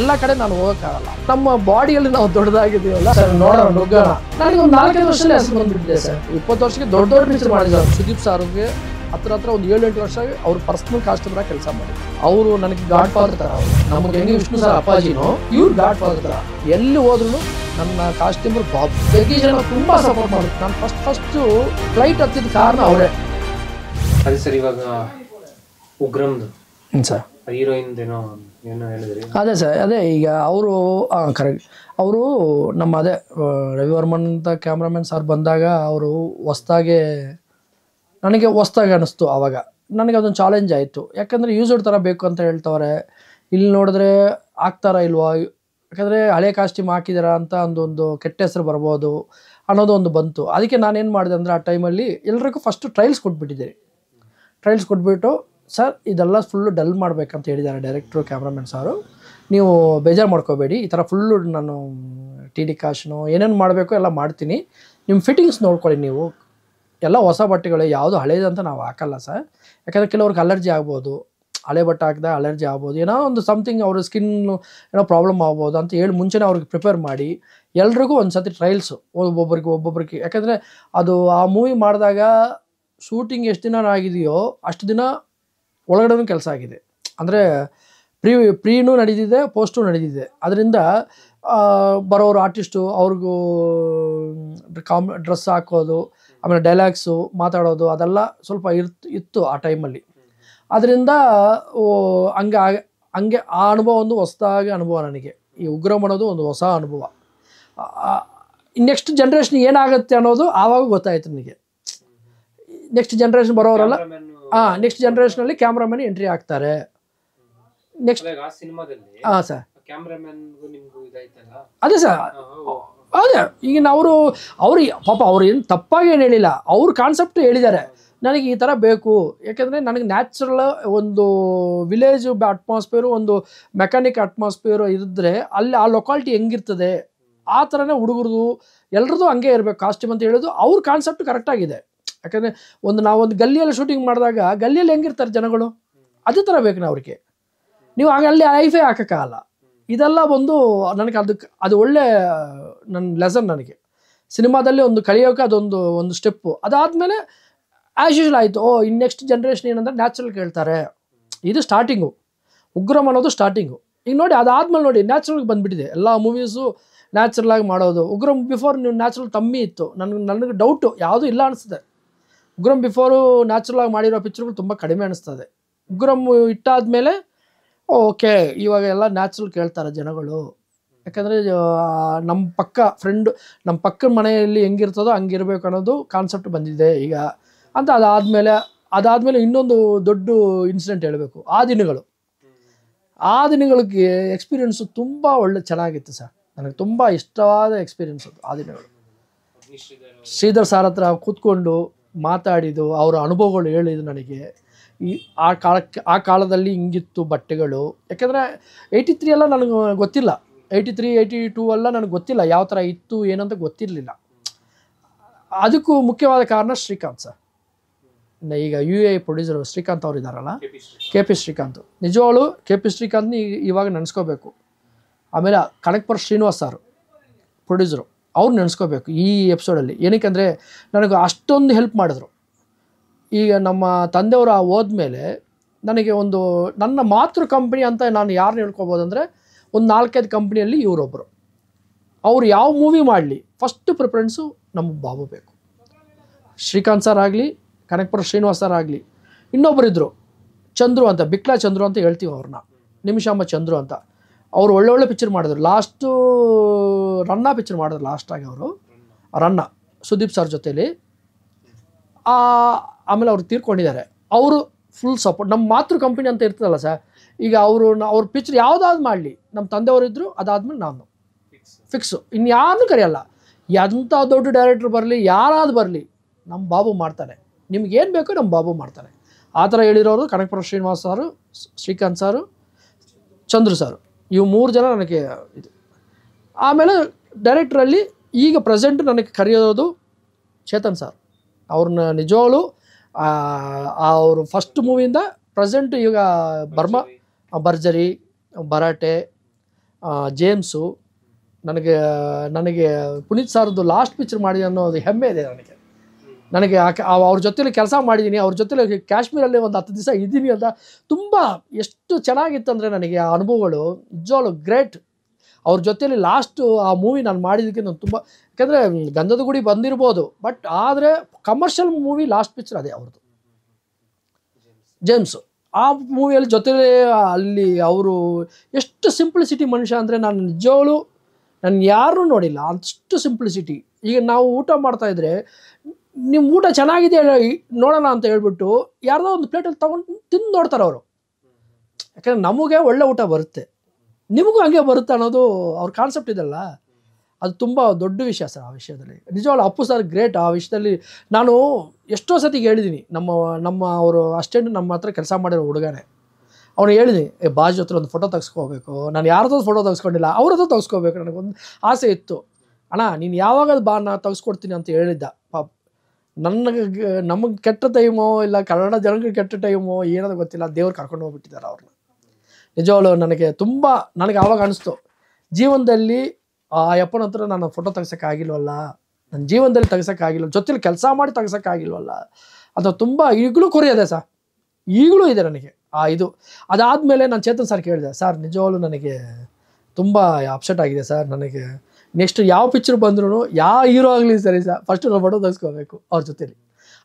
ಎಲ್ಲ ಕಡೆ ನಾನು ಹೋಗೋಕ್ಕಾಗಲ್ಲ ನಮ್ಮ ಬಾಡಿಯಲ್ಲಿ ನಾವು ದೊಡ್ಡದಾಗಿದ್ದೀವಲ್ಲ ನೋಡೋಣ ನುಗ್ಗೋಣ ಒಂದು ನಾಲ್ಕೈದು ವರ್ಷನೇ ಹೆಸರು ಬಂದ್ಬಿಟ್ಟಿದೆ ಸರ್ ಇಪ್ಪತ್ತು ವರ್ಷಕ್ಕೆ ದೊಡ್ಡ ದೊಡ್ಡ ಪಿಕ್ಚರ್ ಮಾಡಿದ್ದಾರೆ ಸುದೀಪ್ ಸಾರ್ಗೆ ಹತ್ರ ಹತ್ರ ಒಂದು ಏಳು ಎಂಟು ವರ್ಷ ಅವ್ರ ಪರ್ಸನಲ್ ಕಾಸ್ಟ್ಯೂಮ್ರಾಗ ಕೆಲಸ ಮಾಡಿ ಅವರು ನನಗೆ ಗಾಡ್ ಫಾದರ್ ತರ ನಮ್ಗೆ ಹೆಂಗೆ ವಿಷ್ಣು ಸರ್ ಅಪ್ಪಾಜಿನೋ ಇವ್ರು ಗಾಡ್ ಫಾದರ್ ತರ ಎಲ್ಲಿ ಹೋದ್ರು ನನ್ನ ಕಾಸ್ಟ್ಯೂಮರ್ ಜಗ್ಗಿ ಜನ ತುಂಬಾ ಸಪೋರ್ಟ್ ಮಾಡಿದ್ರು ನಾನು ಫಸ್ಟ್ ಫಸ್ಟ್ ಫ್ಲೈಟ್ ಹತ್ತಿದ ಕಾರಣ ಅವರೇ ಅದೇ ಸರ್ ಇವಾಗ ಉಗ್ರಮ್ದು ಸರ್ ಅದೇ ಸರ್ ಅದೇ ಈಗ ಅವರು ಕರೆಕ್ಟ್ ಅವರು ನಮ್ಮ ಅದೇ ರವಿವರ್ಮನ್ ಅಂತ ಕ್ಯಾಮ್ರಾಮನ್ ಸರ್ ಬಂದಾಗ ಅವರು ಹೊಸ್ದಾಗೆ ನನಗೆ ಹೊಸ್ದಾಗಿ ಅನ್ನಿಸ್ತು ಆವಾಗ ನನಗೆ ಅದೊಂದು ಚಾಲೆಂಜ್ ಆಯಿತು ಯಾಕಂದರೆ ಯೂಸರ್ ಥರ ಬೇಕು ಅಂತ ಹೇಳ್ತವ್ರೆ ಇಲ್ಲಿ ನೋಡಿದ್ರೆ ಆಗ್ತಾರ ಇಲ್ವಾ ಯಾಕಂದರೆ ಹಳೆ ಕಾಸ್ಟ್ಯೂಮ್ ಹಾಕಿದ್ದೀರಾ ಅಂತ ಒಂದೊಂದು ಕೆಟ್ಟ ಹೆಸರು ಬರ್ಬೋದು ಅನ್ನೋದು ಒಂದು ಬಂತು ಅದಕ್ಕೆ ನಾನೇನು ಮಾಡಿದೆ ಅಂದರೆ ಆ ಟೈಮಲ್ಲಿ ಎಲ್ರಿಗೂ ಫಸ್ಟು ಟ್ರೈಲ್ಸ್ ಕೊಟ್ಬಿಟ್ಟಿದ್ದೀರಿ ಟ್ರೈಲ್ಸ್ ಕೊಟ್ಬಿಟ್ಟು ಸರ್ ಇದೆಲ್ಲ ಫುಲ್ಲು ಡಲ್ ಮಾಡಬೇಕಂತ ಹೇಳಿದ್ದಾರೆ ಡೈರೆಕ್ಟ್ರು ಕ್ಯಾಮ್ರಾಮನ್ ಸಾರು ನೀವು ಬೇಜಾರು ಮಾಡ್ಕೋಬೇಡಿ ಈ ಥರ ಫುಲ್ಲು ನಾನು ಟಿ ಡಿ ಕಾಶನು ಏನೇನು ಮಾಡಬೇಕು ಎಲ್ಲ ಮಾಡ್ತೀನಿ ನಿಮ್ಮ ಫಿಟ್ಟಿಂಗ್ಸ್ ನೋಡ್ಕೊಳ್ಳಿ ನೀವು ಎಲ್ಲ ಹೊಸ ಬಟ್ಟೆಗಳು ಯಾವುದು ಅಂತ ನಾವು ಹಾಕಲ್ಲ ಸರ್ ಯಾಕಂದರೆ ಕೆಲವ್ರಿಗೆ ಅಲರ್ಜಿ ಆಗ್ಬೋದು ಹಳೆ ಬಟ್ಟೆ ಹಾಕಿದಾಗ ಅಲರ್ಜಿ ಆಗ್ಬೋದು ಏನೋ ಒಂದು ಸಮಥಿಂಗ್ ಅವ್ರ ಸ್ಕಿನ್ ಏನೋ ಪ್ರಾಬ್ಲಮ್ ಆಗ್ಬೋದು ಅಂತ ಹೇಳಿ ಮುಂಚೆನೇ ಅವ್ರಿಗೆ ಪ್ರಿಪೇರ್ ಮಾಡಿ ಎಲ್ರಿಗೂ ಒಂದು ಸತಿ ಟ್ರಯಲ್ಸು ಒಬ್ಬೊಬ್ಬರಿಗೆ ಒಬ್ಬೊಬ್ಬರಿಗೆ ಯಾಕಂದರೆ ಅದು ಆ ಮೂವಿ ಮಾಡಿದಾಗ ಶೂಟಿಂಗ್ ಎಷ್ಟು ದಿನ ಆಗಿದೆಯೋ ಅಷ್ಟು ದಿನ ಒಳಗಡೆನೂ ಕೆಲಸ ಆಗಿದೆ ಅಂದರೆ ಪ್ರೀ ಪ್ರೀನೂ ನಡೆದಿದೆ ಪೋಸ್ಟು ನಡೆದಿದೆ ಅದರಿಂದ ಬರೋರು ಆರ್ಟಿಸ್ಟು ಅವ್ರಿಗೂ ಕಾಮ್ ಡ್ರೆಸ್ ಹಾಕೋದು ಆಮೇಲೆ ಡೈಲಾಗ್ಸು ಮಾತಾಡೋದು ಅದೆಲ್ಲ ಸ್ವಲ್ಪ ಇರ್ತ ಇತ್ತು ಆ ಟೈಮಲ್ಲಿ ಅದರಿಂದ ಹಂಗೆ ಹಂಗೆ ಆ ಅನುಭವ ಒಂದು ಹೊಸದಾಗಿ ಅನುಭವ ನನಗೆ ಈ ಉಗ್ರ ಮಾಡೋದು ಒಂದು ಹೊಸ ಅನುಭವ ನೆಕ್ಸ್ಟ್ ಜನ್ರೇಷನ್ ಏನಾಗುತ್ತೆ ಅನ್ನೋದು ಆವಾಗ ಗೊತ್ತಾಯಿತು ನನಗೆ ನೆಕ್ಸ್ಟ್ ಜನ್ರೇಷನ್ ಬರೋರಲ್ಲ ಹಾ ನೆಕ್ಸ್ಟ್ ಜನರೇಷನ್ ಅಲ್ಲಿ ಕ್ಯಾಮ್ರಾಮನ್ ಎಂಟ್ರಿ ಆಗ್ತಾರೆ ನೆಕ್ಸ್ಟ್ ಹಾ ಸರ್ ಅದೇ ಸರ್ ಅದೇ ಈಗಿನ ಅವರು ಅವ್ರು ಪಾಪ ಅವ್ರು ಏನು ತಪ್ಪಾಗಿ ಏನು ಹೇಳಿಲ್ಲ ಅವ್ರ ಕಾನ್ಸೆಪ್ಟ್ ಹೇಳಿದ್ದಾರೆ ನನಗೆ ಈ ಥರ ಬೇಕು ಯಾಕೆಂದರೆ ನನಗೆ ನ್ಯಾಚುರಲ್ ಒಂದು ವಿಲೇಜ್ ಅಟ್ಮಾಸ್ಫಿಯರು ಒಂದು ಮೆಕ್ಯಾನಿಕ್ ಅಟ್ಮಾಸ್ಫಿಯರು ಇದ್ದರೆ ಅಲ್ಲಿ ಆ ಲೊಕಾಲಿಟಿ ಹೆಂಗಿರ್ತದೆ ಆ ಥರನೇ ಹುಡುಗರದು ಎಲ್ರದ್ದು ಹಂಗೆ ಇರಬೇಕು ಕಾಸ್ಟ್ಯೂಮ್ ಅಂತ ಹೇಳೋದು ಅವ್ರ ಕಾನ್ಸೆಪ್ಟ್ ಕರೆಕ್ಟಾಗಿದೆ ಯಾಕಂದರೆ ಒಂದು ನಾವೊಂದು ಗಲ್ಲಿಯಲ್ಲಿ ಶೂಟಿಂಗ್ ಮಾಡಿದಾಗ ಗಲ್ಲಿಯಲ್ಲಿ ಹೆಂಗಿರ್ತಾರೆ ಜನಗಳು ಅದೇ ಥರ ಬೇಕು ನಾವು ಅವ್ರಿಗೆ ನೀವು ಆಗ ಅಲ್ಲಿ ಲೈಫೇ ಹಾಕೋಕ್ಕಾಗಲ್ಲ ಇದೆಲ್ಲ ಒಂದು ನನಗೆ ಅದಕ್ಕೆ ಅದು ಒಳ್ಳೆ ನನ್ನ ಲೆಸನ್ ನನಗೆ ಸಿನಿಮಾದಲ್ಲಿ ಒಂದು ಕಲಿಯೋಕೆ ಅದೊಂದು ಒಂದು ಸ್ಟೆಪ್ಪು ಅದಾದಮೇಲೆ ಆ್ಯಸ್ ಯೂಶಲ್ ಆಯಿತು ಓ ಇನ್ನು ನೆಕ್ಸ್ಟ್ ಜನ್ರೇಷನ್ ಏನಂದ್ರೆ ನ್ಯಾಚುರಲ್ ಕೇಳ್ತಾರೆ ಇದು ಸ್ಟಾರ್ಟಿಂಗು ಉಗ್ರಂ ಅನ್ನೋದು ಸ್ಟಾರ್ಟಿಂಗು ಈಗ ನೋಡಿ ಅದಾದಮೇಲೆ ನೋಡಿ ನ್ಯಾಚುರಲ್ಗೆ ಬಂದುಬಿಟ್ಟಿದೆ ಎಲ್ಲ ಮೂವೀಸು ನ್ಯಾಚುರಲ್ ಆಗಿ ಮಾಡೋದು ಉಗ್ರಂ ಬಿಫೋರ್ ನೀವು ನ್ಯಾಚುರಲ್ ತಮ್ಮಿ ಇತ್ತು ನನಗೆ ನನಗೆ ಡೌಟು ಯಾವುದೂ ಇಲ್ಲ ಅನಿಸ್ತದೆ ಉಗ್ರಂ ಬಿಫೋರು ನ್ಯಾಚುರಲ್ ಆಗಿ ಮಾಡಿರೋ ಪಿಕ್ಚರ್ಗಳು ತುಂಬ ಕಡಿಮೆ ಅನಿಸ್ತದೆ ಉಗ್ರಂ ಇಟ್ಟಾದ ಮೇಲೆ ಓಕೆ ಇವಾಗ ಎಲ್ಲ ನ್ಯಾಚುರಲ್ ಕೇಳ್ತಾರೆ ಜನಗಳು ಯಾಕಂದರೆ ನಮ್ಮ ಪಕ್ಕ ಫ್ರೆಂಡ್ ನಮ್ಮ ಪಕ್ಕದ ಮನೆಯಲ್ಲಿ ಹೆಂಗಿರ್ತದೋ ಹಂಗಿರಬೇಕು ಅನ್ನೋದು ಕಾನ್ಸೆಪ್ಟ್ ಬಂದಿದೆ ಈಗ ಅಂತ ಅದಾದಮೇಲೆ ಅದಾದಮೇಲೆ ಇನ್ನೊಂದು ದೊಡ್ಡ ಇನ್ಸಿಡೆಂಟ್ ಹೇಳಬೇಕು ಆ ದಿನಗಳು ಆ ದಿನಗಳಿಗೆ ಎಕ್ಸ್ಪೀರಿಯೆನ್ಸು ತುಂಬ ಒಳ್ಳೆ ಚೆನ್ನಾಗಿತ್ತು ಸರ್ ನನಗೆ ತುಂಬ ಇಷ್ಟವಾದ ಎಕ್ಸ್ಪೀರಿಯೆನ್ಸ್ ಅದು ಆ ದಿನಗಳು ಶ್ರೀಧರ್ ಸಾರ್ ಹತ್ರ ಕೂತ್ಕೊಂಡು ಮಾತಾಡಿದ್ದು ಅವರ ಅನುಭವಗಳು ಹೇಳಿದ್ದು ನನಗೆ ಈ ಆ ಕಾಲಕ್ಕೆ ಆ ಕಾಲದಲ್ಲಿ ಹಿಂಗಿತ್ತು ಬಟ್ಟೆಗಳು ಯಾಕೆಂದರೆ ಏಯ್ಟಿ ತ್ರೀ ಎಲ್ಲ ನನಗೆ ಗೊತ್ತಿಲ್ಲ ಏಯ್ಟಿ ತ್ರೀ ಏಯ್ಟಿ ಟೂ ಎಲ್ಲ ನನಗೆ ಗೊತ್ತಿಲ್ಲ ಯಾವ ಥರ ಇತ್ತು ಏನಂತ ಗೊತ್ತಿರಲಿಲ್ಲ ಅದಕ್ಕೂ ಮುಖ್ಯವಾದ ಕಾರಣ ಶ್ರೀಕಾಂತ್ ಸರ್ ಈಗ ಯು ಎ ಪ್ರೊಡ್ಯೂಸರ್ ಶ್ರೀಕಾಂತ್ ಅವರು ಇದ್ದಾರಲ್ಲ ಕೆ ಪಿ ಶ್ರೀಕಾಂತ್ ನಿಜವಾಳು ಕೆ ಪಿ ಶ್ರೀಕಾಂತ್ನ ಇವಾಗ ನೆನೆಸ್ಕೋಬೇಕು ಆಮೇಲೆ ಕನಕಪುರ ಶ್ರೀನಿವಾಸ್ ಸರ್ ಪ್ರೊಡ್ಯೂಸರು ಅವ್ರು ನೆನೆಸ್ಕೋಬೇಕು ಈ ಎಪಿಸೋಡಲ್ಲಿ ಏನಕ್ಕೆಂದರೆ ನನಗೆ ಅಷ್ಟೊಂದು ಹೆಲ್ಪ್ ಮಾಡಿದ್ರು ಈಗ ನಮ್ಮ ತಂದೆಯವರು ಆ ಹೋದ್ಮೇಲೆ ನನಗೆ ಒಂದು ನನ್ನ ಮಾತೃ ಕಂಪ್ನಿ ಅಂತ ನಾನು ಯಾರು ಹೇಳ್ಕೊಬೋದು ಅಂದರೆ ಒಂದು ನಾಲ್ಕೈದು ಕಂಪ್ನಿಯಲ್ಲಿ ಇವರೊಬ್ಬರು ಅವ್ರು ಯಾವ ಮೂವಿ ಮಾಡಲಿ ಫಸ್ಟ್ ಪ್ರಿಫರೆನ್ಸು ನಮ್ಮ ಬಾಬು ಬೇಕು ಶ್ರೀಕಾಂತ್ ಸರ್ ಆಗಲಿ ಕನಕಪುರ ಶ್ರೀನಿವಾಸ್ ಸರ್ ಆಗಲಿ ಇನ್ನೊಬ್ಬರಿದ್ದರು ಚಂದ್ರು ಅಂತ ಬಿಕ್ಲಾ ಚಂದ್ರು ಅಂತ ಹೇಳ್ತೀವಿ ಅವ್ರನ್ನ ನಿಮಿಷಾಂಬ ಚಂದ್ರು ಅಂತ ಅವರು ಒಳ್ಳೊಳ್ಳೆ ಪಿಕ್ಚರ್ ಮಾಡಿದ್ರು ಲಾಸ್ಟು ರನ್ನ ಪಿಕ್ಚರ್ ಮಾಡಿದ್ರು ಲಾಸ್ಟಾಗಿ ಅವರು ರನ್ನ ಸುದೀಪ್ ಸರ್ ಜೊತೇಲಿ ಆಮೇಲೆ ಅವರು ತೀರ್ಕೊಂಡಿದ್ದಾರೆ ಅವರು ಫುಲ್ ಸಪೋರ್ಟ್ ನಮ್ಮ ಮಾತೃ ಕಂಪನಿ ಅಂತ ಇರ್ತದಲ್ಲ ಸರ್ ಈಗ ಅವರು ಅವ್ರ ಪಿಕ್ಚರ್ ಯಾವುದಾದ್ರು ಮಾಡಲಿ ನಮ್ಮ ತಂದೆಯವರು ಇದ್ದರು ಅದಾದಮೇಲೆ ನಾನು ಫಿಕ್ಸು ಇನ್ಯಾರನ್ನೂ ಕರೆಯಲ್ಲ ಎಂಥ ದೊಡ್ಡ ಡೈರೆಕ್ಟ್ರ್ ಬರಲಿ ಯಾರಾದ್ರು ಬರಲಿ ನಮ್ಮ ಬಾಬು ಮಾಡ್ತಾರೆ ಏನು ಬೇಕೋ ನಮ್ಮ ಬಾಬು ಮಾಡ್ತಾರೆ ಆ ಥರ ಹೇಳಿರೋರು ಕನಕಪುರ ಶ್ರೀನಿವಾಸ್ ಸಾರು ಶ್ರೀಕಾಂತ್ ಸಾರು ಚಂದ್ರು ಸಾರು ಇವು ಮೂರು ಜನ ನನಗೆ ಇದು ಆಮೇಲೆ ಡೈರೆಕ್ಟ್ರಲ್ಲಿ ಈಗ ಪ್ರೆಸೆಂಟ್ ನನಗೆ ಕರೆಯೋದು ಚೇತನ್ ಸರ್ ಅವ್ರನ್ನ ನಿಜವಾಗ್ಲು ಅವರು ಫಸ್ಟ್ ಮೂವಿಯಿಂದ ಪ್ರೆಸೆಂಟ್ ಈಗ ಬರ್ಮಾ ಭರ್ಜರಿ ಬರಾಟೆ ಜೇಮ್ಸು ನನಗೆ ನನಗೆ ಪುನೀತ್ ಸಾರದ್ದು ಲಾಸ್ಟ್ ಪಿಕ್ಚರ್ ಮಾಡಿ ಅನ್ನೋದು ಹೆಮ್ಮೆ ಇದೆ ನನಗೆ ನನಗೆ ಅವ್ರ ಜೊತೇಲಿ ಕೆಲಸ ಮಾಡಿದ್ದೀನಿ ಅವ್ರ ಜೊತೆಲಿ ಕಾಶ್ಮೀರಲ್ಲಿ ಒಂದು ಹತ್ತು ದಿವಸ ಇದ್ದೀನಿ ಅಂತ ತುಂಬ ಎಷ್ಟು ಚೆನ್ನಾಗಿತ್ತಂದರೆ ನನಗೆ ಆ ಅನುಭವಗಳು ನಿಜವಾಗ್ಲೂ ಗ್ರೇಟ್ ಅವ್ರ ಜೊತೇಲಿ ಲಾಸ್ಟು ಆ ಮೂವಿ ನಾನು ಮಾಡಿದ್ದಕ್ಕೆ ನಾನು ತುಂಬ ಯಾಕೆಂದರೆ ಗಂಧದ ಗುಡಿ ಬಂದಿರ್ಬೋದು ಬಟ್ ಆದರೆ ಕಮರ್ಷಿಯಲ್ ಮೂವಿ ಲಾಸ್ಟ್ ಪಿಕ್ಚರ್ ಅದೇ ಅವ್ರದ್ದು ಜೇಮ್ಸು ಆ ಮೂವಿಯಲ್ಲಿ ಜೊತೇಲಿ ಅಲ್ಲಿ ಅವರು ಎಷ್ಟು ಸಿಂಪ್ಲಿಸಿಟಿ ಮನುಷ್ಯ ಅಂದರೆ ನಾನು ನಿಜವಳು ನಾನು ಯಾರೂ ನೋಡಿಲ್ಲ ಅಷ್ಟು ಸಿಂಪ್ಲಿಸಿಟಿ ಈಗ ನಾವು ಊಟ ಮಾಡ್ತಾಯಿದ್ರೆ ನಿಮ್ಮ ಊಟ ಚೆನ್ನಾಗಿದೆ ನೋಡೋಣ ಅಂತ ಹೇಳ್ಬಿಟ್ಟು ಯಾರ್ದೋ ಒಂದು ಪ್ಲೇಟಲ್ಲಿ ತೊಗೊಂಡು ತಿಂದು ನೋಡ್ತಾರೆ ಅವರು ಯಾಕಂದರೆ ನಮಗೆ ಒಳ್ಳೆ ಊಟ ಬರುತ್ತೆ ನಿಮಗೂ ಹಂಗೆ ಬರುತ್ತೆ ಅನ್ನೋದು ಅವ್ರ ಕಾನ್ಸೆಪ್ಟ್ ಇದೆಲ್ಲ ಅದು ತುಂಬ ದೊಡ್ಡ ವಿಷಯ ಸರ್ ಆ ವಿಷಯದಲ್ಲಿ ನಿಜವಾಗ್ಲೂ ಅಪ್ಪು ಸರ್ ಗ್ರೇಟ್ ಆ ವಿಷಯದಲ್ಲಿ ನಾನು ಎಷ್ಟೋ ಸತಿಗೆ ಹೇಳಿದ್ದೀನಿ ನಮ್ಮ ನಮ್ಮ ಅವರು ಅಷ್ಟೇ ನಮ್ಮ ಹತ್ರ ಕೆಲಸ ಮಾಡಿರೋ ಹುಡುಗನೇ ಅವನು ಹೇಳಿದೆ ಏ ಬಾಜು ಹತ್ರ ಒಂದು ಫೋಟೋ ತೆಗೆಸ್ಕೋಬೇಕು ನಾನು ಯಾರ್ದೋ ಫೋಟೋ ತೆಗೆಸ್ಕೊಂಡಿಲ್ಲ ಅವ್ರದ್ದು ತೆಗೆಸ್ಕೋಬೇಕು ನನಗೊಂದು ಆಸೆ ಇತ್ತು ಅಣ್ಣ ನೀನು ಯಾವಾಗ ಬಾ ನಾನು ತೆಗೆಸ್ಕೊಡ್ತೀನಿ ಅಂತ ಹೇಳಿದ್ದ ನನಗೆ ನಮಗೆ ಕೆಟ್ಟ ಟೈಮೋ ಇಲ್ಲ ಕನ್ನಡ ಜನಕ್ಕೆ ಕೆಟ್ಟ ಟೈಮೋ ಏನೋ ಗೊತ್ತಿಲ್ಲ ದೇವ್ರು ಕರ್ಕೊಂಡು ಹೋಗ್ಬಿಟ್ಟಿದ್ದಾರೆ ಅವ್ರನ್ನ ನಿಜವಾಗ್ಲು ನನಗೆ ತುಂಬ ನನಗೆ ಆವಾಗ ಅನಿಸ್ತು ಜೀವನದಲ್ಲಿ ಆ ಅಪ್ಪನ ಹತ್ರ ನಾನು ಫೋಟೋ ತೆಗ್ಸೋಕ್ಕಾಗಿಲ್ವಲ್ಲ ನನ್ನ ಜೀವನದಲ್ಲಿ ತೆಗ್ಸೋಕ್ಕಾಗಿಲ್ಲ ಜೊತೆಲಿ ಕೆಲಸ ಮಾಡಿ ತೆಗ್ಸೋಕ್ಕಾಗಿಲ್ವಲ್ಲ ಅದು ತುಂಬ ಈಗಲೂ ಅದೇ ಸರ್ ಈಗಲೂ ಇದೆ ನನಗೆ ಆ ಇದು ಅದಾದಮೇಲೆ ನಾನು ಚೇತನ್ ಸರ್ ಕೇಳಿದೆ ಸರ್ ನಿಜವಾಗ್ಲು ನನಗೆ ತುಂಬ ಅಪ್ಸೆಟ್ ಆಗಿದೆ ಸರ್ ನನಗೆ ನೆಕ್ಸ್ಟ್ ಯಾವ ಪಿಕ್ಚರ್ ಬಂದ್ರೂ ಯಾವ ಹೀರೋ ಆಗಲಿ ಸರಿ ಸರ್ ಫಸ್ಟ್ ನಾವು ಫೋಟೋ ತೆಗೆಸ್ಕೋಬೇಕು ಅವ್ರ ಜೊತೇಲಿ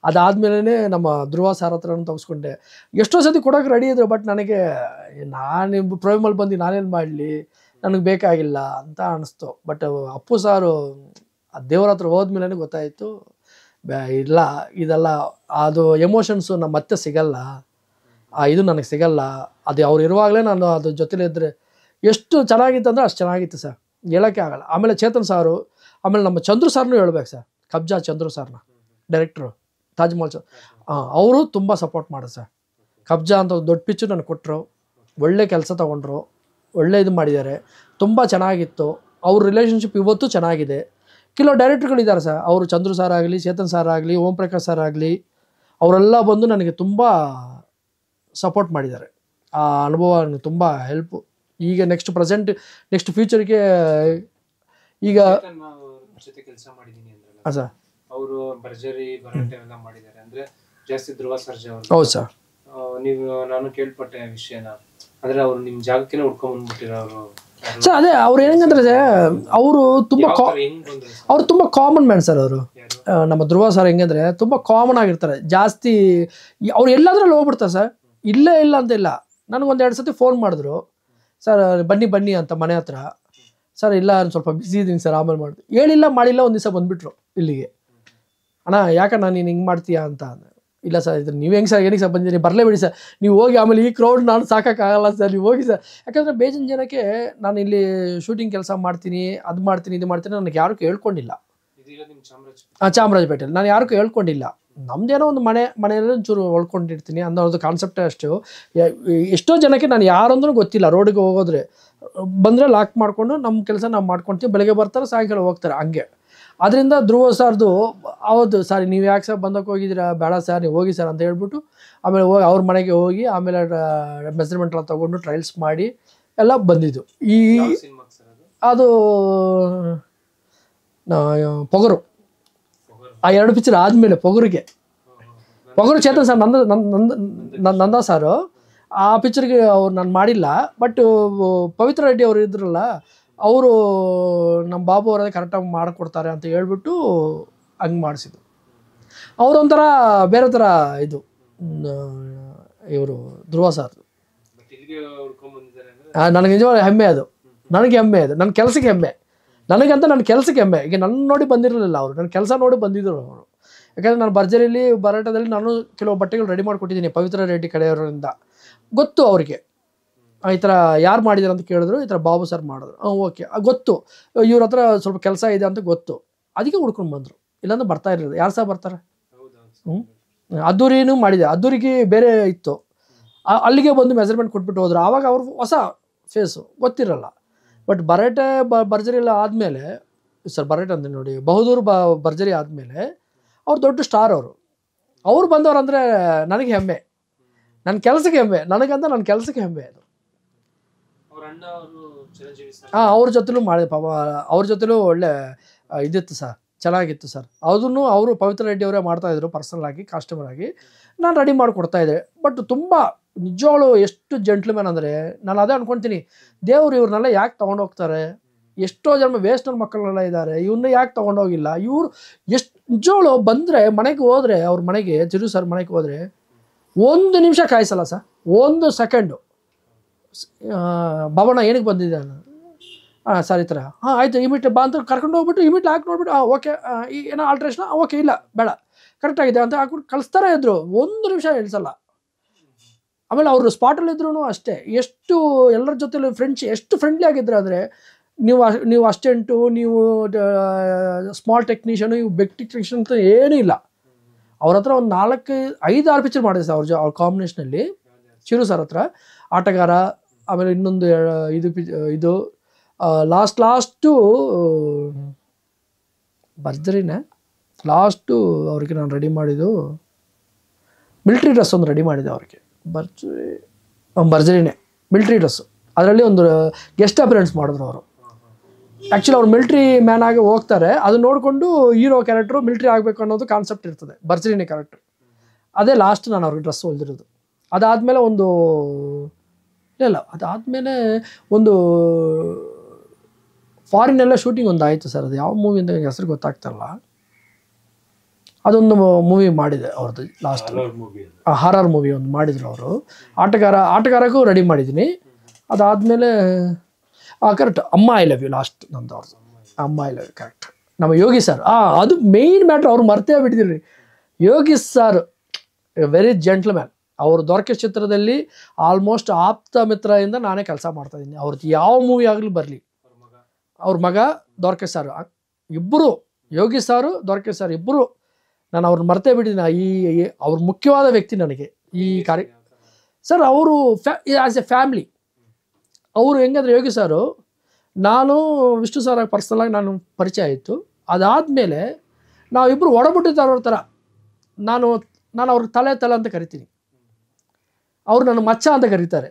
ಅದಾದ್ಮೇಲೆ ನಮ್ಮ ಧ್ರುವ ಸಾರ್ ಹತ್ರನೂ ತೆಗೆಸ್ಕೊಂಡೆ ಎಷ್ಟೋ ಸತಿ ಕೊಡೋಕೆ ರೆಡಿ ಇದ್ರು ಬಟ್ ನನಗೆ ನಾನು ಪ್ರೋಮಲ್ಲಿ ಬಂದು ನಾನೇನು ಮಾಡಲಿ ನನಗೆ ಬೇಕಾಗಿಲ್ಲ ಅಂತ ಅನಿಸ್ತು ಬಟ್ ಅಪ್ಪು ಸಾರು ಆ ದೇವ್ರ ಹತ್ರ ಹೋದ್ಮೇಲೆ ಗೊತ್ತಾಯಿತು ಇಲ್ಲ ಇದೆಲ್ಲ ಅದು ಎಮೋಷನ್ಸು ನಮ್ಮ ಮತ್ತೆ ಸಿಗಲ್ಲ ಇದು ನನಗೆ ಸಿಗಲ್ಲ ಅದು ಅವ್ರು ಇರುವಾಗಲೇ ನಾನು ಅದ್ರ ಜೊತೆಲಿದ್ದರೆ ಎಷ್ಟು ಚೆನ್ನಾಗಿತ್ತು ಅಂದರೆ ಅಷ್ಟು ಚೆನ್ನಾಗಿತ್ತು ಸರ್ ಹೇಳೋಕ್ಕೆ ಆಗಲ್ಲ ಆಮೇಲೆ ಚೇತನ್ ಸಾರು ಆಮೇಲೆ ನಮ್ಮ ಚಂದ್ರು ಸಾರ್ನು ಹೇಳ್ಬೇಕು ಸರ್ ಕಬ್ಜಾ ಚಂದ್ರು ಸಾರ್ನ ಡೈರೆಕ್ಟ್ರು ತಾಜ್ಮಹಲ್ ಸರ್ ಅವರು ತುಂಬ ಸಪೋರ್ಟ್ ಮಾಡು ಸರ್ ಕಬ್ಜಾ ಅಂತ ದೊಡ್ಡ ಪಿಚ್ಚು ನನಗೆ ಕೊಟ್ಟರು ಒಳ್ಳೆ ಕೆಲಸ ತೊಗೊಂಡ್ರು ಒಳ್ಳೆ ಇದು ಮಾಡಿದ್ದಾರೆ ತುಂಬ ಚೆನ್ನಾಗಿತ್ತು ಅವ್ರ ರಿಲೇಷನ್ಶಿಪ್ ಇವತ್ತು ಚೆನ್ನಾಗಿದೆ ಕೆಲವು ಡೈರೆಕ್ಟ್ರುಗಳಿದ್ದಾರೆ ಸರ್ ಅವರು ಚಂದ್ರು ಸರ್ ಆಗಲಿ ಚೇತನ್ ಸರ್ ಆಗಲಿ ಓಂ ಪ್ರಕಾಶ್ ಸರ್ ಆಗಲಿ ಅವರೆಲ್ಲ ಬಂದು ನನಗೆ ತುಂಬ ಸಪೋರ್ಟ್ ಮಾಡಿದ್ದಾರೆ ಆ ಅನುಭವ ನನಗೆ ತುಂಬ ಹೆಲ್ಪು ಈಗ ನೆಕ್ಸ್ಟ್ ಪ್ರೆಸೆಂಟ್ ನೆಕ್ಸ್ಟ್ ಫ್ಯೂಚರ್ಗೆ ಈಗ ಜೊತೆ ಕೆಲಸ ಮಾಡಿದ್ದೀನಿ ಅಂದ್ರೆ ಸರ್ ಅವರು ಭರ್ಜರಿ ಭರಾಟೆ ಎಲ್ಲ ಮಾಡಿದ್ದಾರೆ ಅಂದ್ರೆ ಜಾಸ್ತಿ ಧ್ರುವ ಸರ್ಜಾ ಅವರು ಹೌದು ಸರ್ ನೀವು ನಾನು ಕೇಳ್ಪಟ್ಟೆ ವಿಷಯನ ಅಂದ್ರೆ ಅವ್ರು ನಿಮ್ ಜಾಗಕ್ಕೆ ಹುಡ್ಕೊಂಡ್ ಬಂದ್ಬಿಟ್ಟಿರೋ ಅವರು ಸರ್ ಅದೇ ಅವ್ರು ಏನಂದ್ರೆ ಅವರು ತುಂಬಾ ಅವ್ರು ತುಂಬಾ ಕಾಮನ್ ಮ್ಯಾನ್ ಸರ್ ಅವರು ನಮ್ಮ ಧ್ರುವ ಸರ್ ಹೆಂಗಂದ್ರೆ ತುಂಬಾ ಕಾಮನ್ ಆಗಿರ್ತಾರೆ ಜಾಸ್ತಿ ಅವ್ರು ಎಲ್ಲಾದ್ರಲ್ಲಿ ಹೋಗ್ಬಿಡ್ತಾರೆ ಸರ್ ಇಲ್ಲೇ ಇಲ್ಲ ಅಂತ ಇಲ್ಲ ನನಗೊಂದು ಎರಡು ಸತಿ ಫೋನ್ ಮಾಡಿದ್ರು ಸರ್ ಬನ್ನಿ ಬನ್ನಿ ಅಂತ ಮನೆ ಹತ್ರ ಸರ್ ಇಲ್ಲ ನಾನು ಸ್ವಲ್ಪ ಬಿಸಿ ಇದ್ದೀನಿ ಸರ್ ಆಮೇಲೆ ಮಾಡಿದೆ ಹೇಳಿಲ್ಲ ಮಾಡಿಲ್ಲ ಒಂದು ದಿವಸ ಬಂದುಬಿಟ್ರು ಇಲ್ಲಿಗೆ ಅಣ್ಣ ನಾನು ನೀನು ಹಿಂಗೆ ಮಾಡ್ತೀಯಾ ಅಂತ ಇಲ್ಲ ಸರ್ ಇದ್ರೆ ನೀವು ಹೆಂಗೆ ಸರ್ ಏನಕ್ಕೆ ಸರ್ ಬಂದಿದ್ದೀನಿ ಬರಲೇ ಬಿಡಿ ಸರ್ ನೀವು ಹೋಗಿ ಆಮೇಲೆ ಈ ಕ್ರೌಡ್ ನಾನು ಸಾಕೋಕ್ಕಾಗಲ್ಲ ಸರ್ ನೀವು ಹೋಗಿ ಸರ್ ಯಾಕಂದರೆ ಬೇಜಿನ ಜನಕ್ಕೆ ನಾನು ಇಲ್ಲಿ ಶೂಟಿಂಗ್ ಕೆಲಸ ಮಾಡ್ತೀನಿ ಅದು ಮಾಡ್ತೀನಿ ಇದು ಮಾಡ್ತೀನಿ ನನಗೆ ಯಾರು ಹೇಳ್ಕೊಂಡಿಲ್ಲ ಹಾಂ ಚಾಮರಾಜಪೇಟೆಯಲ್ಲಿ ನಾನು ಯಾರು ಹೇಳ್ಕೊಂಡಿಲ್ಲ ನಮ್ಮದೇನೋ ಒಂದು ಮನೆ ಮನೆಯಲ್ಲೇ ಒಂಚೂರು ಒಳ್ಕೊಂಡಿರ್ತೀನಿ ಅನ್ನೋ ಒಂದು ಕಾನ್ಸೆಪ್ಟೇ ಅಷ್ಟು ಎಷ್ಟೋ ಜನಕ್ಕೆ ನಾನು ಯಾರಂದ್ರೂ ಗೊತ್ತಿಲ್ಲ ರೋಡಿಗೆ ಹೋಗೋದ್ರೆ ಬಂದರೆ ಲಾಕ್ ಮಾಡಿಕೊಂಡು ನಮ್ಮ ಕೆಲಸ ನಾವು ಮಾಡ್ಕೊತೀವಿ ಬೆಳಗ್ಗೆ ಬರ್ತಾರೆ ಸಾಯಂಕಾಲ ಹೋಗ್ತಾರೆ ಹಂಗೆ ಅದರಿಂದ ಧ್ರುವ ಸಾರ್ದು ಹೌದು ಸರ್ ನೀವು ಯಾಕೆ ಸರ್ ಬಂದಕ್ಕೆ ಹೋಗಿದ್ದೀರಾ ಬೇಡ ಸರ್ ನೀವು ಹೋಗಿ ಸರ್ ಅಂತ ಹೇಳ್ಬಿಟ್ಟು ಆಮೇಲೆ ಹೋಗಿ ಅವ್ರ ಮನೆಗೆ ಹೋಗಿ ಆಮೇಲೆ ಮೆಸರ್ಮೆಂಟ್ ಎಲ್ಲ ತೊಗೊಂಡು ಟ್ರಯಲ್ಸ್ ಮಾಡಿ ಎಲ್ಲ ಬಂದಿದ್ದು ಈ ಅದು ಪೊಗರು ಆ ಎರಡು ಪಿಕ್ಚರ್ ಆದಮೇಲೆ ಪೊಗರಿಗೆ ಪೊಗರು ಚೇತನ್ ಸರ್ ನಂದ ನಂದ ನಂದ ಸಾರು ಆ ಪಿಕ್ಚರ್ಗೆ ಅವ್ರು ನಾನು ಮಾಡಿಲ್ಲ ಬಟ್ ಪವಿತ್ರ ರೆಡ್ಡಿ ಅವರು ಇದ್ರಲ್ಲ ಅವರು ನಮ್ಮ ಬಾಬು ಅವರೇ ಕರೆಕ್ಟಾಗಿ ಮಾಡಿಕೊಡ್ತಾರೆ ಅಂತ ಹೇಳ್ಬಿಟ್ಟು ಹಂಗೆ ಮಾಡಿಸಿದ್ದು ಅವರೊಂಥರ ಬೇರೆ ಥರ ಇದು ಇವರು ಧ್ರುವ ಸರ್ ನನಗೆ ನಿಜವಾಗ ಹೆಮ್ಮೆ ಅದು ನನಗೆ ಹೆಮ್ಮೆ ಅದು ನನ್ನ ಕೆಲಸಕ್ಕೆ ಹೆಮ್ಮೆ ನನಗಂತ ನನ್ನ ಕೆಲಸಕ್ಕೆ ಹೆಮ್ಮೆ ಈಗ ನನ್ನ ನೋಡಿ ಬಂದಿರಲಿಲ್ಲ ಅವರು ನನ್ನ ಕೆಲಸ ನೋಡಿ ಬಂದಿದ್ದರು ಅವರು ಯಾಕಂದರೆ ನಾನು ಭರ್ಜರಿಯಲ್ಲಿ ಭರಾಟದಲ್ಲಿ ನಾನು ಕೆಲವು ಬಟ್ಟೆಗಳು ರೆಡಿ ಮಾಡಿಕೊಟ್ಟಿದ್ದೀನಿ ಪವಿತ್ರ ರೆಡ್ಡಿ ಕಡೆಯವರಿಂದ ಗೊತ್ತು ಅವರಿಗೆ ಈ ಥರ ಯಾರು ಮಾಡಿದಾರೆ ಅಂತ ಕೇಳಿದ್ರು ಈ ಥರ ಬಾಬು ಸರ್ ಮಾಡಿದ್ರು ಹಾಂ ಓಕೆ ಗೊತ್ತು ಇವ್ರ ಹತ್ರ ಸ್ವಲ್ಪ ಕೆಲಸ ಇದೆ ಅಂತ ಗೊತ್ತು ಅದಕ್ಕೆ ಹುಡ್ಕೊಂಡು ಬಂದರು ಇಲ್ಲಾಂದ್ರೆ ಬರ್ತಾ ಇರಲಿಲ್ಲ ಯಾರು ಸಹ ಬರ್ತಾರೆ ಹ್ಞೂ ಅದ್ದೂರಿನೂ ಮಾಡಿದೆ ಅದ್ದೂರಿಗೆ ಬೇರೆ ಇತ್ತು ಅಲ್ಲಿಗೆ ಬಂದು ಮೆಜರ್ಮೆಂಟ್ ಕೊಟ್ಬಿಟ್ಟು ಹೋದ್ರು ಆವಾಗ ಅವ್ರು ಹೊಸ ಫೇಸು ಗೊತ್ತಿರಲ್ಲ ಬಟ್ ಬರಾಟೆ ಬ ಭರ್ಜರಿ ಎಲ್ಲ ಆದಮೇಲೆ ಸರ್ ಬರಾಟೆ ಅಂದ್ರೆ ನೋಡಿ ಬಹುದೂರು ಬ ಭರ್ಜರಿ ಆದಮೇಲೆ ಅವ್ರು ದೊಡ್ಡ ಸ್ಟಾರ್ ಅವರು ಅವ್ರು ಬಂದವ್ರು ಅಂದರೆ ನನಗೆ ಹೆಮ್ಮೆ ನನ್ನ ಕೆಲಸಕ್ಕೆ ಹೆಮ್ಮೆ ನನಗಂತ ನನ್ನ ಕೆಲಸಕ್ಕೆ ಹೆಮ್ಮೆ ಅದು ಹಾಂ ಅವ್ರ ಜೊತೆಲೂ ಮಾಡಿ ಪಾಪ ಅವ್ರ ಜೊತೆಲೂ ಒಳ್ಳೆ ಇದಿತ್ತು ಸರ್ ಚೆನ್ನಾಗಿತ್ತು ಸರ್ ಅದನ್ನು ಅವರು ಪವಿತ್ರ ರೆಡ್ಡಿ ಅವರೇ ಮಾಡ್ತಾಯಿದ್ರು ಪರ್ಸನಲ್ ಆಗಿ ಕಾಸ್ಟ್ಯೂಮರ್ ಆಗಿ ನಾನು ರೆಡಿ ಮಾಡಿಕೊಡ್ತಾಯಿದ್ದೆ ಬಟ್ ತುಂಬ ನಿಜವಾಳು ಎಷ್ಟು ಜೆಂಟ್ಲ್ಮ್ಯಾನ್ ಅಂದರೆ ನಾನು ಅದೇ ಅನ್ಕೊತೀನಿ ದೇವ್ರು ಇವ್ರನ್ನೆಲ್ಲ ಯಾಕೆ ತೊಗೊಂಡೋಗ್ತಾರೆ ಎಷ್ಟೋ ಜನ ವೇಸ್ಟರ್ ಮಕ್ಕಳೆಲ್ಲ ಇದ್ದಾರೆ ಇವನ್ನ ಯಾಕೆ ತೊಗೊಂಡೋಗಿಲ್ಲ ಇವರು ಎಷ್ಟು ನಿಜವಳು ಬಂದರೆ ಮನೆಗೆ ಹೋದರೆ ಅವ್ರ ಮನೆಗೆ ತಿರು ಸರ್ ಮನೆಗೆ ಹೋದರೆ ಒಂದು ನಿಮಿಷ ಕಾಯಿಸಲ್ಲ ಸರ್ ಒಂದು ಸೆಕೆಂಡು ಭವನ ಏನಕ್ಕೆ ಬಂದಿದೆ ಹಾಂ ಸರ್ ಈ ಥರ ಹಾಂ ಆಯಿತು ಇಮಿಟ್ ಬಾ ಅಂತ ಕರ್ಕೊಂಡು ಹೋಗ್ಬಿಟ್ಟು ಇಮಿಟ್ ಹಾಕಿ ನೋಡ್ಬಿಟ್ಟು ಹಾಂ ಓಕೆ ಏನೋ ಆಲ್ಟ್ರೇಷನ್ ಓಕೆ ಇಲ್ಲ ಬೇಡ ಕರೆಕ್ಟಾಗಿದೆ ಅಂತ ಹಾಕ್ಬಿಟ್ಟು ಕಳಿಸ್ತಾರೆ ಇದ್ರು ಒಂದು ನಿಮಿಷ ಎಳಿಸಲ್ಲ ಆಮೇಲೆ ಅವರು ಸ್ಪಾಟಲ್ಲಿದ್ರೂ ಅಷ್ಟೇ ಎಷ್ಟು ಎಲ್ಲರ ಜೊತೆಲಿ ಫ್ರೆಂಡ್ಸ್ ಎಷ್ಟು ಫ್ರೆಂಡ್ಲಿ ಆಗಿದ್ರು ಅಂದರೆ ನೀವು ನೀವು ಅಸ್ಟೆಂಟು ನೀವು ಸ್ಮಾಲ್ ಟೆಕ್ನಿಷಿಯನು ಇವು ಬೆಗ್ ಟೆಕ್ನಿಷಿಯನ್ ಅಂತ ಏನೂ ಇಲ್ಲ ಅವ್ರ ಹತ್ರ ಒಂದು ನಾಲ್ಕು ಐದು ಆರು ಪಿಕ್ಚರ್ ಮಾಡಿದೆ ಸರ್ ಅವ್ರ ಜೊ ಅವ್ರ ಕಾಂಬಿನೇಷನಲ್ಲಿ ಚಿರು ಸರ್ ಹತ್ರ ಆಟಗಾರ ಆಮೇಲೆ ಇನ್ನೊಂದು ಇದು ಪಿ ಇದು ಲಾಸ್ಟ್ ಲಾಸ್ಟು ಭರ್ಜರಿನೇ ಲಾಸ್ಟು ಅವ್ರಿಗೆ ನಾನು ರೆಡಿ ಮಾಡಿದ್ದು ಮಿಲ್ಟ್ರಿ ಡ್ರೆಸ್ ಒಂದು ರೆಡಿ ಮಾಡಿದೆ ಅವ್ರಿಗೆ ಭರ್ಜರಿ ಭರ್ಜರಿನೇ ಮಿಲ್ಟ್ರಿ ಡ್ರೆಸ್ಸು ಅದರಲ್ಲಿ ಒಂದು ಗೆಸ್ಟ್ ಅಪಿಯರೆನ್ಸ್ ಮಾಡಿದ್ರು ಅವರು ಆ್ಯಕ್ಚುಲಿ ಅವ್ರು ಮಿಲ್ಟ್ರಿ ಮ್ಯಾನ್ ಆಗಿ ಹೋಗ್ತಾರೆ ಅದು ನೋಡಿಕೊಂಡು ಹೀರೋ ಕ್ಯಾರೆಕ್ಟ್ರು ಮಿಲ್ಟ್ರಿ ಆಗಬೇಕು ಅನ್ನೋದು ಕಾನ್ಸೆಪ್ಟ್ ಇರ್ತದೆ ಭರ್ಜರಿನೇ ಕ್ಯಾರೆಕ್ಟ್ರು ಅದೇ ಲಾಸ್ಟ್ ನಾನು ಅವ್ರಿಗೆ ಡ್ರೆಸ್ ಹೊಲ್ದಿರೋದು ಅದಾದಮೇಲೆ ಒಂದು ಇಲ್ಲ ಅದಾದಮೇಲೆ ಒಂದು ಫಾರಿನೆಲ್ಲ ಶೂಟಿಂಗ್ ಒಂದು ಆಯಿತು ಸರ್ ಅದು ಯಾವ ಮೂವಿ ಅಂತ ಹೆಸರು ಗೊತ್ತಾಗ್ತಾರಲ್ಲ ಅದೊಂದು ಮೂವಿ ಮಾಡಿದೆ ಅವ್ರದ್ದು ಲಾಸ್ಟ್ ಹಾರರ್ ಮೂವಿ ಒಂದು ಮಾಡಿದ್ರು ಅವರು ಆಟಗಾರ ಆಟಗಾರಕ್ಕೂ ರೆಡಿ ಮಾಡಿದ್ದೀನಿ ಅದಾದಮೇಲೆ ಕರೆಕ್ಟ್ ಅಮ್ಮ ಐ ಲವ್ ಯು ಲಾಸ್ಟ್ ನಂದು ಅವ್ರದ್ದು ಅಮ್ಮ ಐ ಲವ್ ಯು ಕರೆಕ್ಟ್ ನಮ್ಮ ಯೋಗಿ ಸರ್ ಆ ಅದು ಮೇಯ್ನ್ ಮ್ಯಾಟ್ರ್ ಅವ್ರು ಮರ್ತೇ ಬಿಟ್ಟಿದ್ರಿ ಯೋಗಿ ಸರ್ ವೆರಿ ಮ್ಯಾನ್ ಅವ್ರ ದೊರಕೆ ಚಿತ್ರದಲ್ಲಿ ಆಲ್ಮೋಸ್ಟ್ ಆಪ್ತ ಮಿತ್ರದಿಂದ ನಾನೇ ಕೆಲಸ ಮಾಡ್ತಾ ಇದ್ದೀನಿ ಅವ್ರದ್ದು ಯಾವ ಮೂವಿ ಆಗಲಿ ಬರಲಿ ಅವ್ರ ಮಗ ದೊರಕೆ ಸರ್ ಇಬ್ಬರು ಯೋಗಿ ಸಾರು ದೊರಕೆ ಸರ್ ಇಬ್ಬರು ನಾನು ಅವ್ರನ್ನ ಮರ್ತೇ ಬಿಟ್ಟಿದ್ದೀನಿ ಈ ಅವ್ರ ಮುಖ್ಯವಾದ ವ್ಯಕ್ತಿ ನನಗೆ ಈ ಕಾರ್ಯ ಸರ್ ಅವರು ಫ್ಯಾ ಆ್ಯಸ್ ಎ ಫ್ಯಾಮ್ಲಿ ಅವರು ಹೆಂಗಂದ್ರೆ ಯೋಗಿ ಸಾರು ನಾನು ವಿಷ್ಣು ಸರ್ ಪರ್ಸ್ನಲಾಗಿ ನಾನು ಪರಿಚಯ ಆಯಿತು ಅದಾದಮೇಲೆ ನಾವಿಬ್ಬರು ಒಡಬಿಟ್ಟಿದ್ದಾರ ಥರ ನಾನು ನಾನು ಅವ್ರ ತಲೆ ತಲೆ ಅಂತ ಕರಿತೀನಿ ಅವರು ನನ್ನ ಮಚ್ಚ ಅಂತ ಕರೀತಾರೆ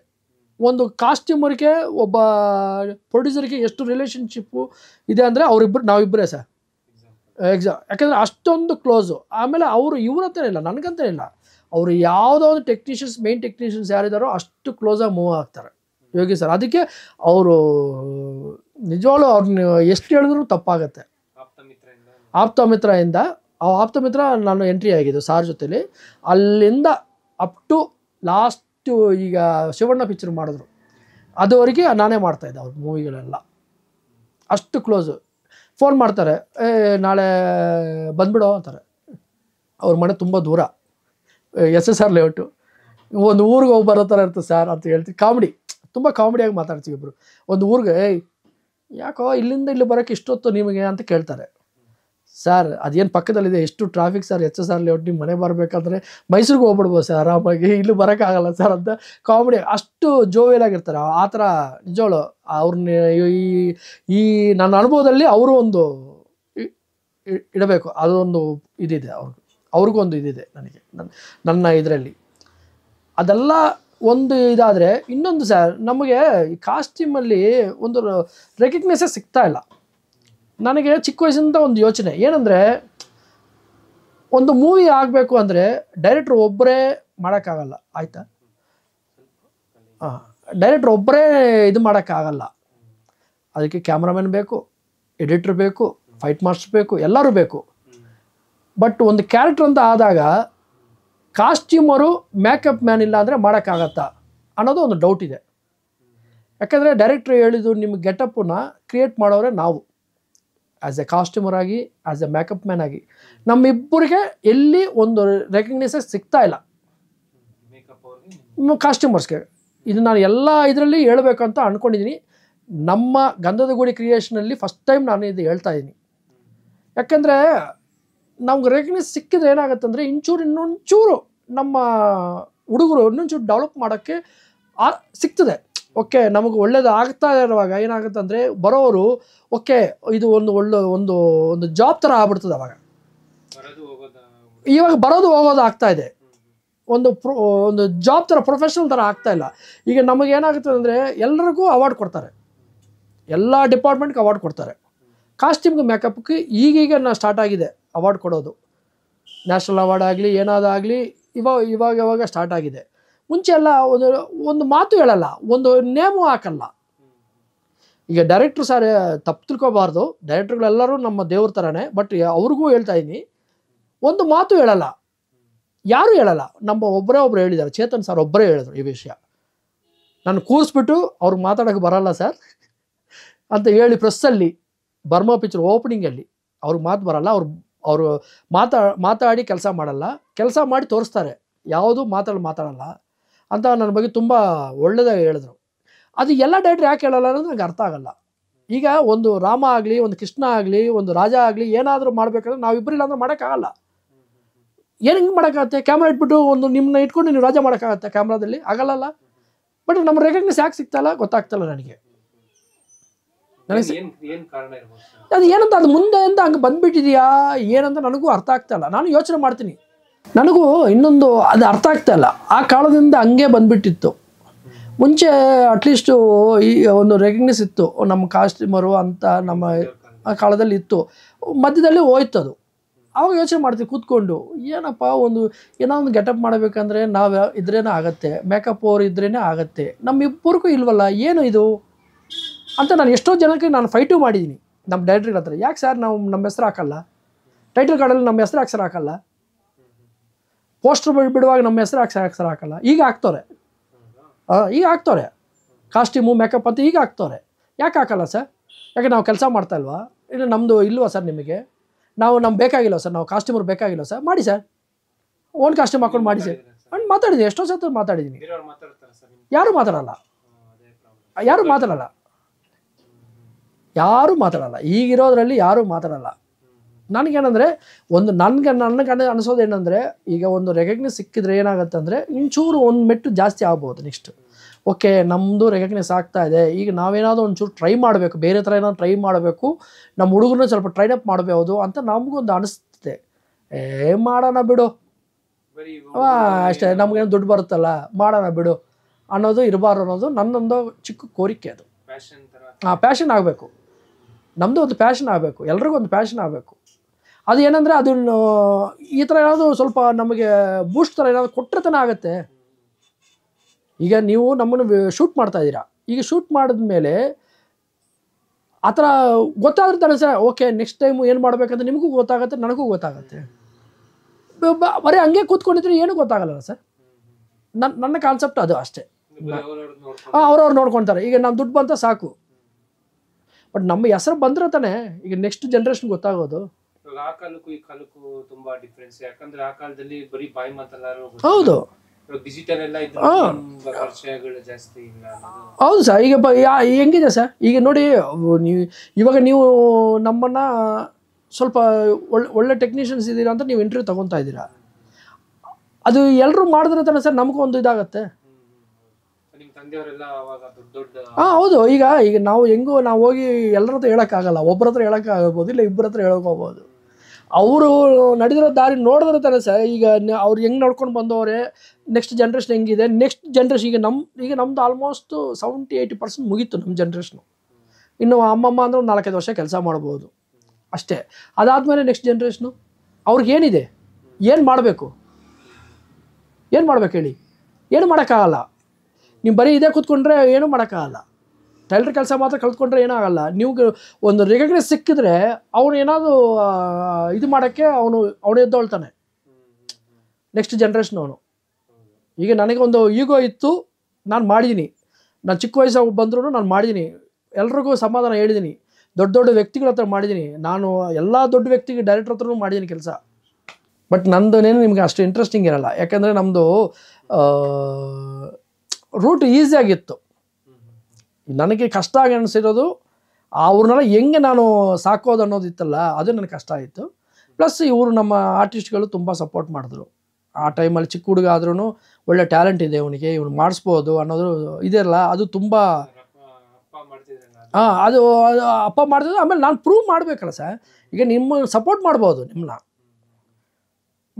ಒಂದು ಕಾಸ್ಟ್ಯೂಮರ್ಗೆ ಒಬ್ಬ ಪ್ರೊಡ್ಯೂಸರ್ಗೆ ಎಷ್ಟು ರಿಲೇಷನ್ಶಿಪ್ಪು ಇದೆ ಅಂದರೆ ಅವರಿಬ್ಬರು ನಾವಿಬ್ಬರೇ ಸರ್ ಎಕ್ಸಾಮ್ ಯಾಕಂದರೆ ಅಷ್ಟೊಂದು ಕ್ಲೋಸು ಆಮೇಲೆ ಅವರು ಇವ್ರ ಹತ್ರ ಇಲ್ಲ ನನಗಂತ ಇಲ್ಲ ಅವರು ಯಾವುದೋ ಒಂದು ಟೆಕ್ನಿಷಿಯನ್ಸ್ ಮೇನ್ ಟೆಕ್ನಿಷಿಯನ್ಸ್ ಯಾರಿದ್ದಾರೋ ಅಷ್ಟು ಕ್ಲೋಸಾಗಿ ಮೂವ್ ಆಗ್ತಾರೆ ಯೋಗಿ ಸರ್ ಅದಕ್ಕೆ ಅವರು ನಿಜವಾಗ್ಲೂ ಅವ್ರನ್ನ ಎಷ್ಟು ಹೇಳಿದ್ರು ತಪ್ಪಾಗತ್ತೆ ಆಪ್ತ ಮಿತ್ರ ಇಂದ ಆ ಆಪ್ತ ಮಿತ್ರ ನಾನು ಎಂಟ್ರಿ ಆಗಿದ್ದು ಸಾರ್ ಜೊತೇಲಿ ಅಲ್ಲಿಂದ ಅಪ್ ಟು ಲಾಸ್ಟು ಈಗ ಶಿವಣ್ಣ ಪಿಕ್ಚರ್ ಮಾಡಿದ್ರು ಅದುವರೆಗೆ ನಾನೇ ಮಾಡ್ತಾಯಿದ್ದೆ ಅವ್ರ ಮೂವಿಗಳೆಲ್ಲ ಅಷ್ಟು ಕ್ಲೋಸು ಫೋನ್ ಮಾಡ್ತಾರೆ ನಾಳೆ ಬಂದ್ಬಿಡೋ ಅಂತಾರೆ ಅವ್ರ ಮನೆ ತುಂಬ ದೂರ ಎಸ್ ಎಸ್ ಆರ್ ಲೇಔಟು ಒಂದು ಊರಿಗೆ ಹೋಗಿ ಬರೋ ಥರ ಇರ್ತದೆ ಸರ್ ಅಂತ ಹೇಳ್ತೀವಿ ಕಾಮಿಡಿ ತುಂಬ ಕಾಮಿಡಿಯಾಗಿ ಮಾತಾಡ್ತೀವಿ ಇಬ್ಬರು ಒಂದು ಊರಿಗೆ ಯಾಕೋ ಇಲ್ಲಿಂದ ಇಲ್ಲಿ ಬರೋಕ್ಕೆ ಇಷ್ಟೊತ್ತು ನಿಮಗೆ ಅಂತ ಕೇಳ್ತಾರೆ ಸರ್ ಅದೇನು ಪಕ್ಕದಲ್ಲಿದೆ ಎಷ್ಟು traffic sir H S R layout ನಿಮ್ಮ ಮನೆ ಬರಬೇಕಾದ್ರೆ ಮೈಸೂರಿಗೆ ಹೋಗ್ಬಿಡ್ಬೋದು ಸರ್ ಆರಾಮಾಗಿ ಇಲ್ಲಿ ಬರೋಕ್ಕಾಗಲ್ಲ ಸರ್ ಅಂತ ಕಾಮಿಡಿ ಅಷ್ಟು ಆಗಿರ್ತಾರೆ ಆ ಥರ ನಿಜವಳು ಅವ್ರನ್ನ ಈ ಈ ನನ್ನ ಅನುಭವದಲ್ಲಿ ಅವರು ಒಂದು ಇಡಬೇಕು ಅದೊಂದು ಇದಿದೆ ಅವ್ರಿಗೆ ಒಂದು ಇದಿದೆ ನನಗೆ ನನ್ನ ನನ್ನ ಇದರಲ್ಲಿ ಅದೆಲ್ಲ ಒಂದು ಇದಾದರೆ ಇನ್ನೊಂದು ಸರ್ ನಮಗೆ ಕಾಸ್ಟ್ಯೂಮಲ್ಲಿ ಒಂದು ರೆಕಗ್ನೇಷನ್ ಸಿಗ್ತಾ ಇಲ್ಲ ನನಗೆ ಚಿಕ್ಕ ವಯಸ್ಸಿಂದ ಒಂದು ಯೋಚನೆ ಏನಂದರೆ ಒಂದು ಮೂವಿ ಆಗಬೇಕು ಅಂದರೆ ಡೈರೆಕ್ಟ್ರು ಒಬ್ಬರೇ ಮಾಡೋಕ್ಕಾಗಲ್ಲ ಆಯಿತಾ ಹಾಂ ಡೈರೆಕ್ಟ್ರ್ ಒಬ್ಬರೇ ಇದು ಮಾಡೋಕ್ಕಾಗಲ್ಲ ಅದಕ್ಕೆ ಕ್ಯಾಮ್ರಾಮನ್ ಬೇಕು ಎಡಿಟ್ರ್ ಬೇಕು ಫೈಟ್ ಮಾಸ್ಟರ್ ಬೇಕು ಎಲ್ಲರೂ ಬೇಕು ಬಟ್ ಒಂದು ಕ್ಯಾರೆಕ್ಟ್ರ್ ಅಂತ ಆದಾಗ ಕಾಸ್ಟ್ಯೂಮರು ಮೇಕಪ್ ಮ್ಯಾನ್ ಇಲ್ಲ ಅಂದರೆ ಮಾಡೋಕ್ಕಾಗತ್ತಾ ಅನ್ನೋದು ಒಂದು ಡೌಟ್ ಇದೆ ಯಾಕಂದರೆ ಡೈರೆಕ್ಟ್ರ್ ಹೇಳಿದ್ದು ನಿಮ್ಮ ಗೆಟಪ್ಪನ್ನ ಕ್ರಿಯೇಟ್ ಮಾಡೋರೆ ನಾವು ಆ್ಯಸ್ ಎ ಕಾಸ್ಟ್ಯೂಮರ್ ಆಗಿ ಆ್ಯಸ್ ಎ ಮೇಕಪ್ ಮ್ಯಾನ್ ಆಗಿ ನಮ್ಮಿಬ್ಬರಿಗೆ ಎಲ್ಲಿ ಒಂದು ರೆಕಗ್ನೈಸ್ ಸಿಗ್ತಾ ಇಲ್ಲ ಕಾಸ್ಟ್ಯೂಮರ್ಸ್ಗೆ ಇದು ನಾನು ಎಲ್ಲ ಇದರಲ್ಲಿ ಅಂತ ಅಂದ್ಕೊಂಡಿದ್ದೀನಿ ನಮ್ಮ ಗಂಧದ ಗುಡಿ ಕ್ರಿಯೇಷನಲ್ಲಿ ಫಸ್ಟ್ ಟೈಮ್ ನಾನು ಇದು ಹೇಳ್ತಾ ಇದ್ದೀನಿ ಯಾಕೆಂದರೆ ನಮ್ಗೆ ರೆಕಗ್ನೈಸ್ ಸಿಕ್ಕಿದ್ರೆ ಏನಾಗುತ್ತೆ ಅಂದರೆ ಇಂಚೂರು ಇನ್ನೊಂಚೂರು ನಮ್ಮ ಹುಡುಗರು ಇನ್ನೊಂಚೂರು ಡೆವಲಪ್ ಮಾಡೋಕ್ಕೆ ಸಿಗ್ತದೆ ಓಕೆ ನಮಗೆ ಒಳ್ಳೇದು ಆಗ್ತಾ ಇರುವಾಗ ಏನಾಗುತ್ತೆ ಅಂದರೆ ಬರೋರು ಓಕೆ ಇದು ಒಂದು ಒಳ್ಳೆ ಒಂದು ಒಂದು ಜಾಬ್ ಥರ ಆಗ್ಬಿಡ್ತದೆ ಅವಾಗ ಇವಾಗ ಬರೋದು ಹೋಗೋದು ಆಗ್ತಾ ಇದೆ ಒಂದು ಪ್ರೊ ಒಂದು ಜಾಬ್ ಥರ ಪ್ರೊಫೆಷನಲ್ ಥರ ಆಗ್ತಾ ಇಲ್ಲ ಈಗ ನಮಗೆ ಏನಾಗುತ್ತೆ ಅಂದರೆ ಎಲ್ಲರಿಗೂ ಅವಾರ್ಡ್ ಕೊಡ್ತಾರೆ ಎಲ್ಲ ಡಿಪಾರ್ಟ್ಮೆಂಟ್ಗೆ ಅವಾರ್ಡ್ ಕೊಡ್ತಾರೆ ಕಾಸ್ಟ್ಯೂಮ್ಗೆ ಮೇಕಪ್ಗೆ ಈಗೀಗ ನಾ ಸ್ಟಾರ್ಟ್ ಆಗಿದೆ ಅವಾರ್ಡ್ ಕೊಡೋದು ನ್ಯಾಷನಲ್ ಅವಾರ್ಡ್ ಆಗಲಿ ಏನಾದಾಗಲಿ ಇವಾಗ ಇವಾಗ ಇವಾಗ ಸ್ಟಾರ್ಟ್ ಆಗಿದೆ ಮುಂಚೆ ಎಲ್ಲ ಒಂದು ಒಂದು ಮಾತು ಹೇಳಲ್ಲ ಒಂದು ನೇಮು ಹಾಕಲ್ಲ ಈಗ ಡೈರೆಕ್ಟ್ರು ಸರ್ ತಪ್ಪು ತಿಳ್ಕೋಬಾರ್ದು ಡೈರೆಕ್ಟ್ರುಗಳೆಲ್ಲರೂ ನಮ್ಮ ದೇವ್ರ ಥರನೇ ಬಟ್ ಅವ್ರಿಗೂ ಹೇಳ್ತಾ ಇದ್ದೀನಿ ಒಂದು ಮಾತು ಹೇಳಲ್ಲ ಯಾರೂ ಹೇಳಲ್ಲ ನಮ್ಮ ಒಬ್ಬರೇ ಒಬ್ಬರು ಹೇಳಿದ್ದಾರೆ ಚೇತನ್ ಸರ್ ಒಬ್ಬರೇ ಹೇಳಿದ್ರು ಈ ವಿಷಯ ನಾನು ಕೂರಿಸ್ಬಿಟ್ಟು ಅವ್ರಿಗೆ ಮಾತಾಡೋಕೆ ಬರಲ್ಲ ಸರ್ ಅಂತ ಹೇಳಿ ಪ್ರೆಸ್ಸಲ್ಲಿ ಬರ್ಮಾ ಪಿಚ್ಚರ್ ಓಪನಿಂಗಲ್ಲಿ ಅವ್ರಿಗೆ ಮಾತು ಬರಲ್ಲ ಅವ್ರು ಅವರು ಮಾತಾ ಮಾತಾಡಿ ಕೆಲಸ ಮಾಡಲ್ಲ ಕೆಲಸ ಮಾಡಿ ತೋರಿಸ್ತಾರೆ ಯಾವುದು ಮಾತಾಡಿ ಮಾತಾಡಲ್ಲ ಅಂತ ನನ್ನ ಬಗ್ಗೆ ತುಂಬ ಒಳ್ಳೆಯದಾಗಿ ಹೇಳಿದ್ರು ಅದು ಎಲ್ಲ ಡೈರೆಕ್ಟ್ರ್ ಯಾಕೆ ಹೇಳಲ್ಲ ಅನ್ನೋದು ನನಗೆ ಅರ್ಥ ಆಗಲ್ಲ ಈಗ ಒಂದು ರಾಮ ಆಗಲಿ ಒಂದು ಕೃಷ್ಣ ಆಗಲಿ ಒಂದು ರಾಜ ಆಗಲಿ ಏನಾದರೂ ಮಾಡಬೇಕಂದ್ರೆ ನಾವಿಬ್ಬರು ಇಲ್ಲಾಂದ್ರೆ ಮಾಡೋಕ್ಕಾಗಲ್ಲ ಏನು ಹಿಂಗೆ ಮಾಡೋಕ್ಕಾಗತ್ತೆ ಕ್ಯಾಮ್ರಾ ಇಟ್ಬಿಟ್ಟು ಒಂದು ನಿಮ್ಮನ್ನ ಇಟ್ಕೊಂಡು ನೀವು ರಾಜ ಮಾಡೋಕ್ಕಾಗತ್ತೆ ಕ್ಯಾಮ್ರಾದಲ್ಲಿ ಆಗಲ್ಲಲ್ಲ ಬಟ್ ನಮ್ಮ ರೆಕಗ್ನೆಸ್ ಯಾಕೆ ಸಿಗ್ತಾಯಿಲ್ಲ ಗೊತ್ತಾಗ್ತಲ್ಲ ನನಗೆ ಅದು ಏನಂತ ಅದು ಮುಂದೆಯಿಂದ ಹಂಗೆ ಬಂದ್ಬಿಟ್ಟಿದೆಯಾ ಏನಂತ ನನಗೂ ಅರ್ಥ ಇಲ್ಲ ನಾನು ಯೋಚನೆ ಮಾಡ್ತೀನಿ ನನಗೂ ಇನ್ನೊಂದು ಅದು ಅರ್ಥ ಆಗ್ತಾ ಇಲ್ಲ ಆ ಕಾಲದಿಂದ ಹಂಗೆ ಬಂದ್ಬಿಟ್ಟಿತ್ತು ಮುಂಚೆ ಅಟ್ಲೀಸ್ಟು ಈ ಒಂದು ರೆಕಗ್ನೈಸ್ ಇತ್ತು ನಮ್ಮ ಕಾಸ್ಟ್ಯೂಮರು ಅಂತ ನಮ್ಮ ಆ ಕಾಲದಲ್ಲಿ ಇತ್ತು ಮಧ್ಯದಲ್ಲಿ ಹೋಯ್ತು ಅದು ಅವಾಗ ಯೋಚನೆ ಮಾಡ್ತೀವಿ ಕೂತ್ಕೊಂಡು ಏನಪ್ಪ ಒಂದು ಏನೋ ಒಂದು ಗೆಟಪ್ ಮಾಡಬೇಕಂದ್ರೆ ನಾವು ಇದ್ರೇ ಆಗತ್ತೆ ಮೇಕಪ್ ಅವ್ರು ಇದ್ರೇ ನಮ್ಮ ನಮ್ಮಿಬ್ಬರಿಗೂ ಇಲ್ವಲ್ಲ ಏನು ಇದು ಅಂತ ನಾನು ಎಷ್ಟೋ ಜನಕ್ಕೆ ನಾನು ಫೈಟು ಮಾಡಿದ್ದೀನಿ ನಮ್ಮ ಡೈರೆಕ್ಟ್ರಿಗಳ ಹತ್ರ ಯಾಕೆ ಸರ್ ನಾವು ನಮ್ಮ ಹೆಸರು ಹಾಕಲ್ಲ ಟೈಟಲ್ ಕಾರ್ಡಲ್ಲಿ ನಮ್ಮ ಹೆಸರು ಹಾಕ್ಸರ್ ಹಾಕಲ್ಲ ಪೋಸ್ಟರ್ ಬಿಡುವಾಗ ನಮ್ಮ ಹೆಸರು ಹಾಕ್ಸಿ ಹಾಕ್ಸರ್ ಹಾಕಲ್ಲ ಈಗ ಹಾಕ್ತವ್ರೆ ಈಗ ಹಾಕ್ತವ್ರೆ ಕಾಸ್ಟ್ಯೂಮು ಮೇಕಪ್ ಅಂತ ಈಗ ಹಾಕ್ತವ್ರೆ ಯಾಕೆ ಹಾಕಲ್ಲ ಸರ್ ಯಾಕೆ ನಾವು ಕೆಲಸ ಮಾಡ್ತಾ ಇಲ್ವಾ ಇಲ್ಲ ನಮ್ಮದು ಇಲ್ವಾ ಸರ್ ನಿಮಗೆ ನಾವು ನಮ್ಗೆ ಬೇಕಾಗಿಲ್ಲ ಸರ್ ನಾವು ಕಾಸ್ಟ್ಯೂಮರ್ ಬೇಕಾಗಿಲ್ಲ ಸರ್ ಮಾಡಿ ಸರ್ ಓನ್ ಕಾಸ್ಟ್ಯೂಮ್ ಹಾಕೊಂಡು ಮಾಡಿ ಸರ್ ಅಂಡ್ ಮಾತಾಡಿದ್ದೀನಿ ಎಷ್ಟೋ ಸತ ಮಾತಾಡಿದ್ದೀನಿ ಯಾರು ಮಾತಾಡಲ್ಲ ಯಾರು ಮಾತಾಡಲ್ಲ ಯಾರು ಮಾತಾಡಲ್ಲ ಈಗಿರೋದ್ರಲ್ಲಿ ಯಾರೂ ಮಾತಾಡಲ್ಲ ನನಗೇನಂದರೆ ಒಂದು ನನಗೆ ನನಗೆ ಅನಿಸೋದು ಏನಂದ್ರೆ ಈಗ ಒಂದು ರೆಕಗ್ನೈಸ್ ಸಿಕ್ಕಿದ್ರೆ ಏನಾಗುತ್ತೆ ಅಂದರೆ ಇಂಚೂರು ಒಂದು ಮೆಟ್ಟು ಜಾಸ್ತಿ ಆಗ್ಬೋದು ನೆಕ್ಸ್ಟ್ ಓಕೆ ನಮ್ಮದು ರೆಕಗ್ನೈಸ್ ಆಗ್ತಾ ಇದೆ ಈಗ ನಾವೇನಾದರೂ ಒಂಚೂರು ಟ್ರೈ ಮಾಡಬೇಕು ಬೇರೆ ಥರ ಏನಾದ್ರು ಟ್ರೈ ಮಾಡಬೇಕು ನಮ್ಮ ಹುಡುಗರನ್ನ ಸ್ವಲ್ಪ ಟ್ರೈನ್ ಅಪ್ ಮಾಡಬಹುದು ಅಂತ ನಮಗೊಂದು ಅನಿಸ್ತದೆ ಏ ಮಾಡೋಣ ಬಿಡು ಅಷ್ಟೇ ನಮಗೇನು ದುಡ್ಡು ಬರುತ್ತಲ್ಲ ಮಾಡೋಣ ಬಿಡು ಅನ್ನೋದು ಇರಬಾರ್ದು ಅನ್ನೋದು ನನ್ನೊಂದು ಚಿಕ್ಕ ಕೋರಿಕೆ ಅದು ಹಾಂ ಪ್ಯಾಷನ್ ಆಗಬೇಕು ನಮ್ಮದು ಒಂದು ಪ್ಯಾಷನ್ ಆಗಬೇಕು ಎಲ್ರಿಗೂ ಒಂದು ಪ್ಯಾಷನ್ ಆಗಬೇಕು ಅದು ಏನಂದರೆ ಅದನ್ನು ಈ ಥರ ಏನಾದರೂ ಸ್ವಲ್ಪ ನಮಗೆ ಬೂಸ್ಟ್ ಥರ ಏನಾದರೂ ಕೊಟ್ಟರೆ ಆಗುತ್ತೆ ಈಗ ನೀವು ನಮ್ಮನ್ನು ಶೂಟ್ ಮಾಡ್ತಾ ಇದ್ದೀರಾ ಈಗ ಶೂಟ್ ಮಾಡಿದ ಮೇಲೆ ಆ ಥರ ಗೊತ್ತಾದ್ರೆ ಸರ್ ಓಕೆ ನೆಕ್ಸ್ಟ್ ಟೈಮು ಏನು ಮಾಡಬೇಕಂತ ನಿಮಗೂ ಗೊತ್ತಾಗುತ್ತೆ ನನಗೂ ಗೊತ್ತಾಗುತ್ತೆ ಬರೀ ಹಂಗೆ ಕೂತ್ಕೊಂಡಿದ್ರೆ ಏನೂ ಗೊತ್ತಾಗಲ್ಲ ಸರ್ ನನ್ನ ನನ್ನ ಕಾನ್ಸೆಪ್ಟ್ ಅದು ಅಷ್ಟೇ ಹಾಂ ಅವ್ರವ್ರು ನೋಡ್ಕೊತಾರೆ ಈಗ ನಮ್ಮ ದುಡ್ಡು ಬಂತ ಸಾಕು ಬಟ್ ನಮ್ಮ ಹೆಸರು ಬಂದ್ರೆ ತಾನೇ ಈಗ ನೆಕ್ಸ್ಟ್ ಜನ್ರೇಷನ್ ಗೊತ್ತಾಗೋದು ಆ ಕಾಲಕ್ಕೂ ಈ ಕಾಲಕ್ಕೂ ತುಂಬಾ ಡಿಫ್ರೆನ್ಸ್ ಯಾಕಂದ್ರೆ ಆ ಕಾಲದಲ್ಲಿ ಬರೀ ಬಾಯಿ ಮಾತಲ್ಲ ಹೌದು ಡಿಜಿಟಲ್ ಎಲ್ಲ ಪರಿಚಯಗಳು ಜಾಸ್ತಿ ಹೌದು ಸರ್ ಈಗ ಹೆಂಗಿದೆ ಸರ್ ಈಗ ನೋಡಿ ನೀವು ಇವಾಗ ನೀವು ನಮ್ಮನ್ನ ಸ್ವಲ್ಪ ಒಳ್ಳೆ ಒಳ್ಳೆ ಟೆಕ್ನಿಷಿಯನ್ಸ್ ಇದ್ದೀರಾ ಅಂತ ನೀವು ಇಂಟರ್ವ್ಯೂ ತಗೊತಾ ಇದ್ದೀರಾ ಅದು ಎಲ್ಲರೂ ಮಾಡಿದ್ರೆ ತಾನೆ ಸರ್ ನಮಗೂ ಒಂದು ಇದಾಗತ್ತೆ ಹಾ ಹೌದು ಈಗ ಈಗ ನಾವು ಹೆಂಗೋ ನಾವು ಹೋಗಿ ಎಲ್ಲರ ಹತ್ರ ಹೇಳೋಕ್ಕಾಗಲ್ಲ ಒಬ್ಬರ ಹತ್ರ ಹೇಳೋಕ್ಕಾಗಬೋದು ಇಲ್ಲ ಇಬ್ಬರ ಹತ್ರ ಹೇಳೋಕ್ಕೋಗ್ಬೋದು ಅವರು ನಡೆದಿರೋ ದಾರಿ ನೋಡಿದ್ರೆ ತಾನೆ ಸರ್ ಈಗ ಅವ್ರು ಹೆಂಗೆ ನೋಡ್ಕೊಂಡು ಬಂದವರೇ ನೆಕ್ಸ್ಟ್ ಜನ್ರೇಷನ್ ಹೆಂಗಿದೆ ನೆಕ್ಸ್ಟ್ ಜನ್ರೇಷನ್ ಈಗ ನಮ್ಮ ಈಗ ನಮ್ದು ಆಲ್ಮೋಸ್ಟ್ ಸೆವೆಂಟಿ ಏಯ್ಟಿ ಪರ್ಸೆಂಟ್ ಮುಗೀತು ನಮ್ಮ ಜನ್ರೇಷನು ಇನ್ನು ಅಮ್ಮಮ್ಮ ಅಂದ್ರೆ ನಾಲ್ಕೈದು ವರ್ಷ ಕೆಲಸ ಮಾಡ್ಬೋದು ಅಷ್ಟೇ ಅದಾದಮೇಲೆ ನೆಕ್ಸ್ಟ್ ಜನ್ರೇಷನು ಅವ್ರಿಗೇನಿದೆ ಏನು ಮಾಡಬೇಕು ಏನು ಮಾಡ್ಬೇಕು ಹೇಳಿ ಏನು ಮಾಡೋಕ್ಕಾಗಲ್ಲ ನೀವು ಬರೀ ಇದೇ ಕೂತ್ಕೊಂಡ್ರೆ ಏನೂ ಮಾಡೋಕ್ಕಾಗಲ್ಲ ಟೈಲರ್ ಕೆಲಸ ಮಾತ್ರ ಕಲ್ತ್ಕೊಂಡ್ರೆ ಏನಾಗಲ್ಲ ನೀವು ಒಂದು ರೆಗಗ್ನೆಸ್ ಸಿಕ್ಕಿದ್ರೆ ಅವನು ಏನಾದರೂ ಇದು ಮಾಡೋಕ್ಕೆ ಅವನು ಅವನು ಎದ್ದೊಳ್ತಾನೆ ನೆಕ್ಸ್ಟ್ ಜನ್ರೇಷನ್ ಅವನು ಈಗ ನನಗೆ ಒಂದು ಈಗೋ ಇತ್ತು ನಾನು ಮಾಡಿದ್ದೀನಿ ನಾನು ಚಿಕ್ಕ ವಯಸ್ಸಾಗಿ ಬಂದ್ರೂ ನಾನು ಮಾಡಿದ್ದೀನಿ ಎಲ್ರಿಗೂ ಸಮಾಧಾನ ಹೇಳಿದ್ದೀನಿ ದೊಡ್ಡ ದೊಡ್ಡ ವ್ಯಕ್ತಿಗಳ ಹತ್ರ ಮಾಡಿದ್ದೀನಿ ನಾನು ಎಲ್ಲ ದೊಡ್ಡ ವ್ಯಕ್ತಿಗೆ ಡೈರೆಕ್ಟ್ರ ಹತ್ರನೂ ಮಾಡಿದ್ದೀನಿ ಕೆಲಸ ಬಟ್ ನಂದನೇನು ನಿಮಗೆ ಅಷ್ಟು ಇಂಟ್ರೆಸ್ಟಿಂಗ್ ಇರಲ್ಲ ಯಾಕಂದರೆ ನಮ್ಮದು ರೂಟ್ ಈಸಿಯಾಗಿತ್ತು ನನಗೆ ಕಷ್ಟ ಆಗಿ ಅನಿಸಿರೋದು ಅವ್ರನ್ನೆಲ್ಲ ಹೆಂಗೆ ನಾನು ಸಾಕೋದು ಅನ್ನೋದಿತ್ತಲ್ಲ ಅದು ನನಗೆ ಕಷ್ಟ ಆಯಿತು ಪ್ಲಸ್ ಇವರು ನಮ್ಮ ಆರ್ಟಿಸ್ಟ್ಗಳು ತುಂಬ ಸಪೋರ್ಟ್ ಮಾಡಿದ್ರು ಆ ಟೈಮಲ್ಲಿ ಚಿಕ್ಕ ಹುಡುಗ ಆದ್ರೂ ಒಳ್ಳೆ ಟ್ಯಾಲೆಂಟ್ ಇದೆ ಅವನಿಗೆ ಇವನು ಮಾಡಿಸ್ಬೋದು ಅನ್ನೋದು ಇದೆಲ್ಲ ಅದು ತುಂಬ ಹಾಂ ಅದು ಅಪ್ಪ ಮಾಡ್ತಿದ್ರು ಆಮೇಲೆ ನಾನು ಪ್ರೂವ್ ಮಾಡಬೇಕಲ್ಲ ಸರ್ ಈಗ ನಿಮ್ಮ ಸಪೋರ್ಟ್ ಮಾಡ್ಬೋದು ನಿಮ್ಮನ್ನ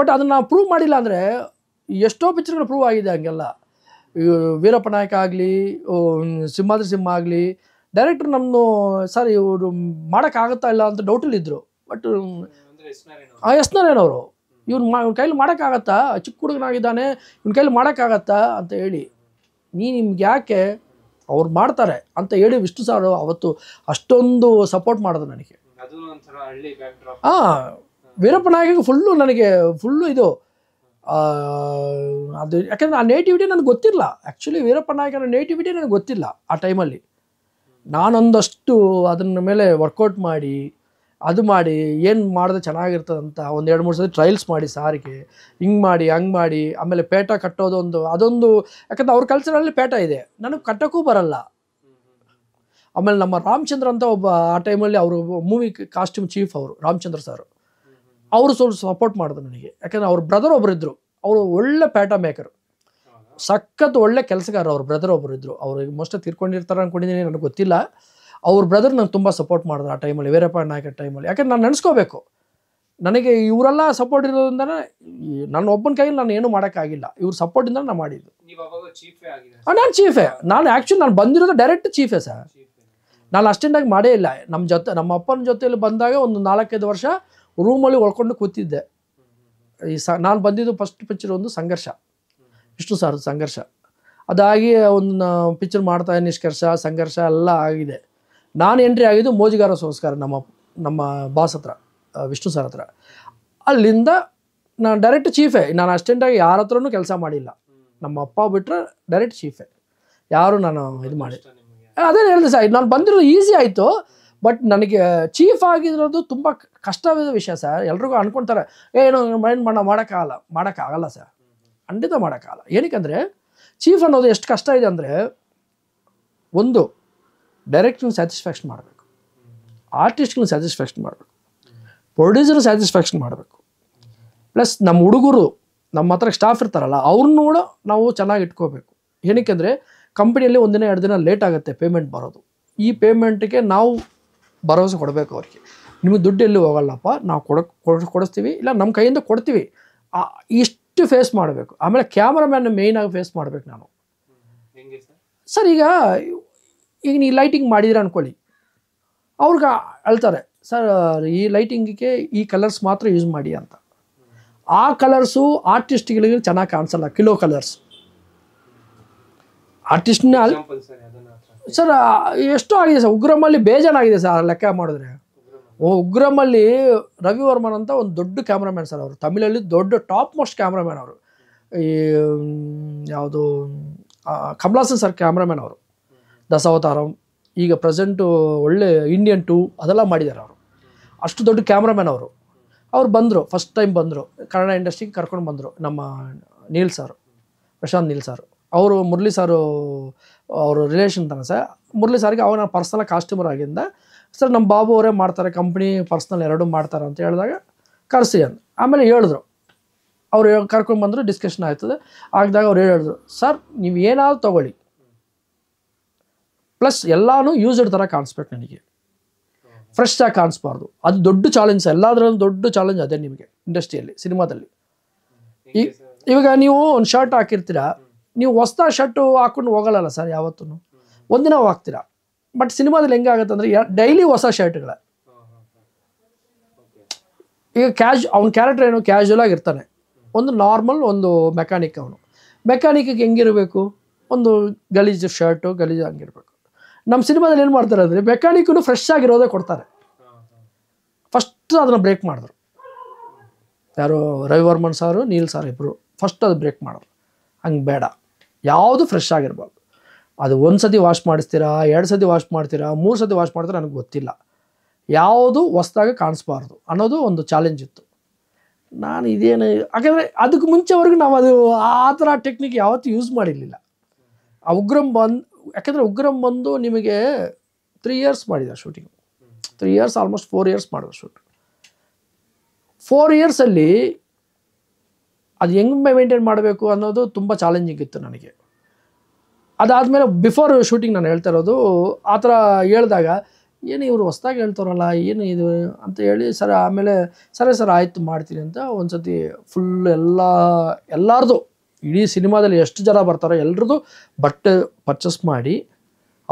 ಬಟ್ ಅದನ್ನು ನಾವು ಪ್ರೂವ್ ಮಾಡಿಲ್ಲ ಅಂದರೆ ಎಷ್ಟೋ ಪಿಕ್ಚರ್ಗಳು ಪ್ರೂವ್ ಆಗಿದೆ ಹಂಗೆಲ್ಲ ವೀರಪ್ಪ ನಾಯಕ ಆಗಲಿ ಸಿಂಹಾದ್ರಿ ಸಿಂಹ ಆಗಲಿ ಡೈರೆಕ್ಟ್ರ್ ನಮ್ಮನ್ನು ಸರ್ ಇವರು ಮಾಡೋಕ್ಕಾಗತ್ತಾ ಇಲ್ಲ ಅಂತ ಡೌಟಲ್ಲಿದ್ದರು ಬಟ್ ಎಸ್ ಅವರು ಇವ್ನು ಮಾ ಇವ್ನ ಕೈಲಿ ಮಾಡೋಕ್ಕಾಗತ್ತಾ ಚಿಕ್ಕ ಹುಡುಗನಾಗಿದ್ದಾನೆ ಇವ್ನ ಕೈಲಿ ಮಾಡೋಕ್ಕಾಗತ್ತಾ ಅಂತ ಹೇಳಿ ನೀ ನಿಮ್ಗೆ ಯಾಕೆ ಅವ್ರು ಮಾಡ್ತಾರೆ ಅಂತ ಹೇಳಿ ವಿಷ್ಣು ಸಾರು ಅವತ್ತು ಅಷ್ಟೊಂದು ಸಪೋರ್ಟ್ ಮಾಡೋದು ನನಗೆ ಹಾಂ ನಾಯಕಿಗೆ ಫುಲ್ಲು ನನಗೆ ಫುಲ್ಲು ಇದು ಅದು ಯಾಕಂದ್ರೆ ಆ ನೇಟಿವಿಟಿ ನನಗೆ ಗೊತ್ತಿಲ್ಲ ಆ್ಯಕ್ಚುಲಿ ವೀರಪ್ಪ ನಾಯಕನ ನೇಟಿವಿಟಿ ನನಗೆ ಗೊತ್ತಿಲ್ಲ ಆ ಟೈಮಲ್ಲಿ ನಾನೊಂದಷ್ಟು ಅದನ್ನ ಮೇಲೆ ವರ್ಕೌಟ್ ಮಾಡಿ ಅದು ಮಾಡಿ ಏನು ಮಾಡಿದ್ರೆ ಚೆನ್ನಾಗಿರ್ತದಂತ ಅಂತ ಒಂದು ಎರಡು ಮೂರು ಸತಿ ಟ್ರಯಲ್ಸ್ ಮಾಡಿ ಸಾರಿಗೆ ಹಿಂಗೆ ಮಾಡಿ ಹಂಗೆ ಮಾಡಿ ಆಮೇಲೆ ಪೇಟ ಕಟ್ಟೋದೊಂದು ಒಂದು ಅದೊಂದು ಯಾಕಂದ್ರೆ ಅವ್ರ ಕಲ್ಚರಲ್ಲಿ ಪೇಟ ಇದೆ ನನಗೆ ಕಟ್ಟೋಕ್ಕೂ ಬರಲ್ಲ ಆಮೇಲೆ ನಮ್ಮ ರಾಮಚಂದ್ರ ಅಂತ ಒಬ್ಬ ಆ ಟೈಮಲ್ಲಿ ಅವರು ಮೂವಿ ಕಾಸ್ಟ್ಯೂಮ್ ಚೀಫ್ ಅವರು ರಾಮಚಂದ್ರ ಸರ್ ಅವರು ಸ್ವಲ್ಪ ಸಪೋರ್ಟ್ ಮಾಡಿದ್ರು ನನಗೆ ಯಾಕಂದ್ರೆ ಅವ್ರ ಬ್ರದರ್ ಒಬ್ಬರಿದ್ದರು ಅವರು ಒಳ್ಳೆ ಪ್ಯಾಟಾ ಮೇಕರ್ ಸಖತ್ ಒಳ್ಳೆ ಕೆಲಸಗಾರ ಅವ್ರ ಬ್ರದರ್ ಒಬ್ಬರಿದ್ದರು ಅವ್ರಿಗೆ ಮೋಸ್ಟ್ ತೀರ್ಕೊಂಡಿರ್ತಾರೆ ಅಂದ್ಕೊಂಡಿದ್ದೀನಿ ನನಗೆ ಗೊತ್ತಿಲ್ಲ ಅವ್ರ ಬ್ರದರ್ ನಂಗೆ ತುಂಬ ಸಪೋರ್ಟ್ ಮಾಡಿದ್ರು ಆ ಟೈಮಲ್ಲಿ ವೀರಪ್ಪ ನಾಯಕ ಟೈಮಲ್ಲಿ ಯಾಕಂದ್ರೆ ನಾನು ನೆನೆಸ್ಕೋಬೇಕು ನನಗೆ ಇವರೆಲ್ಲ ಸಪೋರ್ಟ್ ಇರೋದ್ರಿಂದ ನನ್ನ ಒಬ್ಬನ ಕೈಯಲ್ಲಿ ನಾನು ಏನು ಮಾಡೋಕ್ಕಾಗಿಲ್ಲ ಇವ್ರ ಸಪೋರ್ಟಿಂದ ನಾನು ಮಾಡಿದ್ದು ನಾನು ಚೀಫೇ ನಾನು ಆ್ಯಕ್ಚುಲಿ ನಾನು ಬಂದಿರೋದು ಡೈರೆಕ್ಟ್ ಚೀಫೇ ಸರ್ ನಾನು ಅಷ್ಟೆಂಡಾಗಿ ಮಾಡೇ ಇಲ್ಲ ನಮ್ಮ ಜೊತೆ ನಮ್ಮ ಅಪ್ಪನ ಜೊತೆಯಲ್ಲಿ ಬಂದಾಗ ಒಂದು ನಾಲ್ಕೈದು ವರ್ಷ ರೂಮಲ್ಲಿ ಒಳ್ಕೊಂಡು ಕೂತಿದ್ದೆ ಈ ಸ ನಾನು ಬಂದಿದ್ದು ಫಸ್ಟ್ ಪಿಕ್ಚರ್ ಒಂದು ಸಂಘರ್ಷ ವಿಷ್ಣು ಸಾರ್ ಸಂಘರ್ಷ ಅದಾಗಿ ಒಂದು ಪಿಕ್ಚರ್ ಮಾಡ್ತಾ ನಿಷ್ಕರ್ಷ ಸಂಘರ್ಷ ಎಲ್ಲ ಆಗಿದೆ ನಾನು ಎಂಟ್ರಿ ಆಗಿದ್ದು ಮೋಜುಗಾರ ಸಂಸ್ಕಾರ ನಮ್ಮ ನಮ್ಮ ಬಾಸ್ ಹತ್ರ ವಿಷ್ಣು ಸರ್ ಹತ್ರ ಅಲ್ಲಿಂದ ನಾನು ಡೈರೆಕ್ಟ್ ಚೀಫೇ ನಾನು ಅಸ್ಟೆಂಟಾಗಿ ಯಾರ ಹತ್ರನೂ ಕೆಲಸ ಮಾಡಿಲ್ಲ ನಮ್ಮ ಅಪ್ಪ ಬಿಟ್ಟರೆ ಡೈರೆಕ್ಟ್ ಚೀಫೇ ಯಾರು ನಾನು ಇದು ಮಾಡಿ ಅದೇ ಹೇಳಿದೆ ಸರ್ ನಾನು ಬಂದಿರೋದು ಈಸಿ ಆಯಿತು ಬಟ್ ನನಗೆ ಚೀಫ್ ಆಗಿರೋದು ತುಂಬ ಕಷ್ಟವಾದ ವಿಷಯ ಸರ್ ಎಲ್ರಿಗೂ ಅನ್ಕೊಂತಾರೆ ಏನು ಮೈಂಡ್ ಮಾಡೋ ಮಾಡೋಕ್ಕಾಗಲ್ಲ ಮಾಡೋಕ್ಕಾಗಲ್ಲ ಸರ್ ಖಂಡಿತ ಮಾಡೋಕ್ಕಾಗಲ್ಲ ಏನಕ್ಕೆ ಚೀಫ್ ಅನ್ನೋದು ಎಷ್ಟು ಕಷ್ಟ ಇದೆ ಅಂದರೆ ಒಂದು ಡೈರೆಕ್ಟ್ನ ಸ್ಯಾಟಿಸ್ಫ್ಯಾಕ್ಷನ್ ಮಾಡಬೇಕು ಆರ್ಟಿಸ್ಟ್ನ ಸ್ಯಾಟಿಸ್ಫ್ಯಾಕ್ಷನ್ ಮಾಡಬೇಕು ಪ್ರೊಡ್ಯೂಸರ್ ಸ್ಯಾಟಿಸ್ಫ್ಯಾಕ್ಷನ್ ಮಾಡಬೇಕು ಪ್ಲಸ್ ನಮ್ಮ ಹುಡುಗರು ನಮ್ಮ ಹತ್ರ ಸ್ಟಾಫ್ ಇರ್ತಾರಲ್ಲ ಅವ್ರನ್ನೂ ಕೂಡ ನಾವು ಚೆನ್ನಾಗಿ ಇಟ್ಕೋಬೇಕು ಏನಕ್ಕೆ ಅಂದರೆ ಕಂಪ್ನಿಯಲ್ಲಿ ಒಂದಿನ ಎರಡು ದಿನ ಲೇಟ್ ಆಗುತ್ತೆ ಪೇಮೆಂಟ್ ಬರೋದು ಈ ಪೇಮೆಂಟ್ಗೆ ನಾವು ಭರವಸೆ ಕೊಡಬೇಕು ಅವ್ರಿಗೆ ನಿಮಗೆ ದುಡ್ಡು ಎಲ್ಲೂ ಹೋಗಲ್ಲಪ್ಪ ನಾವು ಕೊಡೋ ಕೊಡಿಸ್ತೀವಿ ಇಲ್ಲ ನಮ್ಮ ಕೈಯಿಂದ ಕೊಡ್ತೀವಿ ಇಷ್ಟು ಫೇಸ್ ಮಾಡಬೇಕು ಆಮೇಲೆ ಕ್ಯಾಮ್ರಾಮ್ಯಾನ್ ಮೇಯ್ನಾಗಿ ಫೇಸ್ ಮಾಡಬೇಕು ನಾನು ಸರ್ ಈಗ ಈಗ ನೀವು ಲೈಟಿಂಗ್ ಮಾಡಿದ್ರೆ ಅನ್ಕೊಳ್ಳಿ ಅವ್ರಿಗೆ ಅಳ್ತಾರೆ ಸರ್ ಈ ಲೈಟಿಂಗಿಗೆ ಈ ಕಲರ್ಸ್ ಮಾತ್ರ ಯೂಸ್ ಮಾಡಿ ಅಂತ ಆ ಕಲರ್ಸು ಆರ್ಟಿಸ್ಟ್ಗಳಿಗೆ ಚೆನ್ನಾಗಿ ಕಾಣಿಸಲ್ಲ ಕಿಲೋ ಕಲರ್ಸ್ ಆರ್ಟಿಸ್ಟ್ನ ಸರ್ ಎಷ್ಟು ಆಗಿದೆ ಸರ್ ಉಗ್ರಮಲ್ಲಿ ಬೇಜಾನಾಗಿದೆ ಸರ್ ಲೆಕ್ಕ ಮಾಡಿದ್ರೆ ಓ ಉಗ್ರಮಲ್ಲಿ ರವಿವರ್ಮನ್ ಅಂತ ಒಂದು ದೊಡ್ಡ ಕ್ಯಾಮ್ರಾಮ್ಯಾನ್ ಸರ್ ಅವರು ತಮಿಳಲ್ಲಿ ದೊಡ್ಡ ಟಾಪ್ ಮೋಸ್ಟ್ ಕ್ಯಾಮ್ರಾಮ್ಯಾನ್ ಅವರು ಈ ಯಾವುದು ಕಮಲಾಸನ್ ಸರ್ ಕ್ಯಾಮ್ರಾಮ್ಯಾನ್ ಅವರು ದಸಾವತಾರಂ ಈಗ ಪ್ರೆಸೆಂಟು ಒಳ್ಳೆ ಇಂಡಿಯನ್ ಟೂ ಅದೆಲ್ಲ ಮಾಡಿದ್ದಾರೆ ಅವರು ಅಷ್ಟು ದೊಡ್ಡ ಕ್ಯಾಮ್ರಾಮ್ಯಾನ್ ಅವರು ಅವ್ರು ಬಂದರು ಫಸ್ಟ್ ಟೈಮ್ ಬಂದರು ಕನ್ನಡ ಇಂಡಸ್ಟ್ರಿಗೆ ಕರ್ಕೊಂಡು ಬಂದರು ನಮ್ಮ ನೀಲ್ ಸಾರು ಪ್ರಶಾಂತ್ ನೀಲ್ ಸಾರು ಅವರು ಮುರಳಿ ಸಾರು ಅವರು ರಿಲೇಷನ್ ತನಕ ಸರ್ ಮುರಳಿ ಸಾರಿಗೆ ಅವಾಗ ನಾನು ಪರ್ಸ್ನಲ್ ಕಾಸ್ಟ್ಯೂಮರ್ ಆಗಿಂದ ಸರ್ ನಮ್ಮ ಬಾಬು ಅವರೇ ಮಾಡ್ತಾರೆ ಕಂಪ್ನಿ ಪರ್ಸ್ನಲ್ ಎರಡೂ ಮಾಡ್ತಾರೆ ಅಂತ ಹೇಳಿದಾಗ ಕರೆಸಿ ಅಂತ ಆಮೇಲೆ ಹೇಳಿದ್ರು ಅವ್ರು ಕರ್ಕೊಂಡು ಬಂದರು ಡಿಸ್ಕಷನ್ ಆಯ್ತದೆ ಆಗಿದಾಗ ಅವ್ರು ಹೇಳಿದ್ರು ಸರ್ ನೀವು ಏನಾದರೂ ತೊಗೊಳ್ಳಿ ಪ್ಲಸ್ ಎಲ್ಲನೂ ಯೂಸ್ಡ್ ಥರ ಕಾಣಿಸ್ಬೇಕು ನನಗೆ ಫ್ರೆಶ್ ಆಗಿ ಕಾಣಿಸ್ಬಾರ್ದು ಅದು ದೊಡ್ಡ ಚಾಲೆಂಜ್ ಎಲ್ಲಾದ್ರೂ ದೊಡ್ಡ ಚಾಲೆಂಜ್ ಅದೇ ನಿಮಗೆ ಇಂಡಸ್ಟ್ರಿಯಲ್ಲಿ ಸಿನಿಮಾದಲ್ಲಿ ಈ ಇವಾಗ ನೀವು ಒಂದು ಶರ್ಟ್ ಹಾಕಿರ್ತೀರಾ ನೀವು ಹೊಸ ಶರ್ಟು ಹಾಕೊಂಡು ಹೋಗಲ್ಲ ಸರ್ ಯಾವತ್ತೂ ಒಂದಿನ ಹೋಗ್ತೀರಾ ಬಟ್ ಸಿನಿಮಾದಲ್ಲಿ ಹೆಂಗಾಗತ್ತೆ ಅಂದರೆ ಡೈಲಿ ಹೊಸ ಶರ್ಟ್ಗಳ ಈಗ ಕ್ಯಾಶ್ ಅವ್ನ ಕ್ಯಾರೆಕ್ಟರ್ ಏನು ಕ್ಯಾಶುವಲ್ ಆಗಿರ್ತಾನೆ ಒಂದು ನಾರ್ಮಲ್ ಒಂದು ಮೆಕ್ಯಾನಿಕ್ ಅವನು ಮೆಕ್ಯಾನಿಕ್ಗೆ ಹೆಂಗಿರಬೇಕು ಒಂದು ಗಲೀಜು ಶರ್ಟು ಗಲೀಜು ಹಂಗಿರಬೇಕು ನಮ್ಮ ಸಿನಿಮಾದಲ್ಲಿ ಏನು ಮಾಡ್ತಾರೆ ಅಂದರೆ ಮೆಕ್ಯಾನಿಕ್ನು ಫ್ರೆಶ್ ಆಗಿರೋದೇ ಕೊಡ್ತಾರೆ ಫಸ್ಟ್ ಅದನ್ನು ಬ್ರೇಕ್ ಮಾಡಿದ್ರು ಯಾರು ರವಿವರ್ಮನ್ ಸಾರು ನೀಲ್ ಸಾರ್ ಇಬ್ಬರು ಫಸ್ಟ್ ಅದು ಬ್ರೇಕ್ ಮಾಡಿದ್ರು ಹಂಗೆ ಬೇಡ ಯಾವುದು ಫ್ರೆಶ್ ಆಗಿರ್ಬಾರ್ದು ಅದು ಒಂದು ಸತಿ ವಾಶ್ ಮಾಡಿಸ್ತೀರಾ ಎರಡು ಸತಿ ವಾಶ್ ಮಾಡ್ತೀರಾ ಮೂರು ಸತಿ ವಾಶ್ ಮಾಡ್ತೀರಾ ನನಗೆ ಗೊತ್ತಿಲ್ಲ ಯಾವುದು ಹೊಸ್ದಾಗಿ ಕಾಣಿಸ್ಬಾರ್ದು ಅನ್ನೋದು ಒಂದು ಚಾಲೆಂಜ್ ಇತ್ತು ನಾನು ಇದೇನು ಯಾಕೆಂದರೆ ಅದಕ್ಕೆ ಮುಂಚೆವರೆಗೂ ನಾವು ಅದು ಆ ಥರ ಟೆಕ್ನಿಕ್ ಯಾವತ್ತೂ ಯೂಸ್ ಮಾಡಿರಲಿಲ್ಲ ಆ ಉಗ್ರಂ ಬಂದು ಯಾಕೆಂದರೆ ಉಗ್ರಂ ಬಂದು ನಿಮಗೆ ತ್ರೀ ಇಯರ್ಸ್ ಮಾಡಿದ್ದಾರೆ shooting three years almost four years ಮಾಡಿದ್ರು ಶೂಟ್ ಫೋರ್ ಇಯರ್ಸಲ್ಲಿ ಅದು ಹೆಂಗೆ ಮೇಂಟೈನ್ ಮಾಡಬೇಕು ಅನ್ನೋದು ತುಂಬ ಚಾಲೆಂಜಿಂಗ್ ಇತ್ತು ನನಗೆ ಅದಾದಮೇಲೆ ಬಿಫೋರ್ ಶೂಟಿಂಗ್ ನಾನು ಹೇಳ್ತಾ ಇರೋದು ಆ ಥರ ಹೇಳಿದಾಗ ಏನು ಇವರು ಹೊಸ್ದಾಗಿ ಹೇಳ್ತಾರಲ್ಲ ಏನು ಇದು ಅಂತ ಹೇಳಿ ಸರ್ ಆಮೇಲೆ ಸರಿ ಸರ್ ಆಯಿತು ಮಾಡ್ತೀನಿ ಅಂತ ಒಂದು ಸತಿ ಫುಲ್ ಎಲ್ಲ ಎಲ್ಲರದು ಇಡೀ ಸಿನಿಮಾದಲ್ಲಿ ಎಷ್ಟು ಜನ ಬರ್ತಾರೋ ಎಲ್ರದ್ದು ಬಟ್ಟೆ ಪರ್ಚೇಸ್ ಮಾಡಿ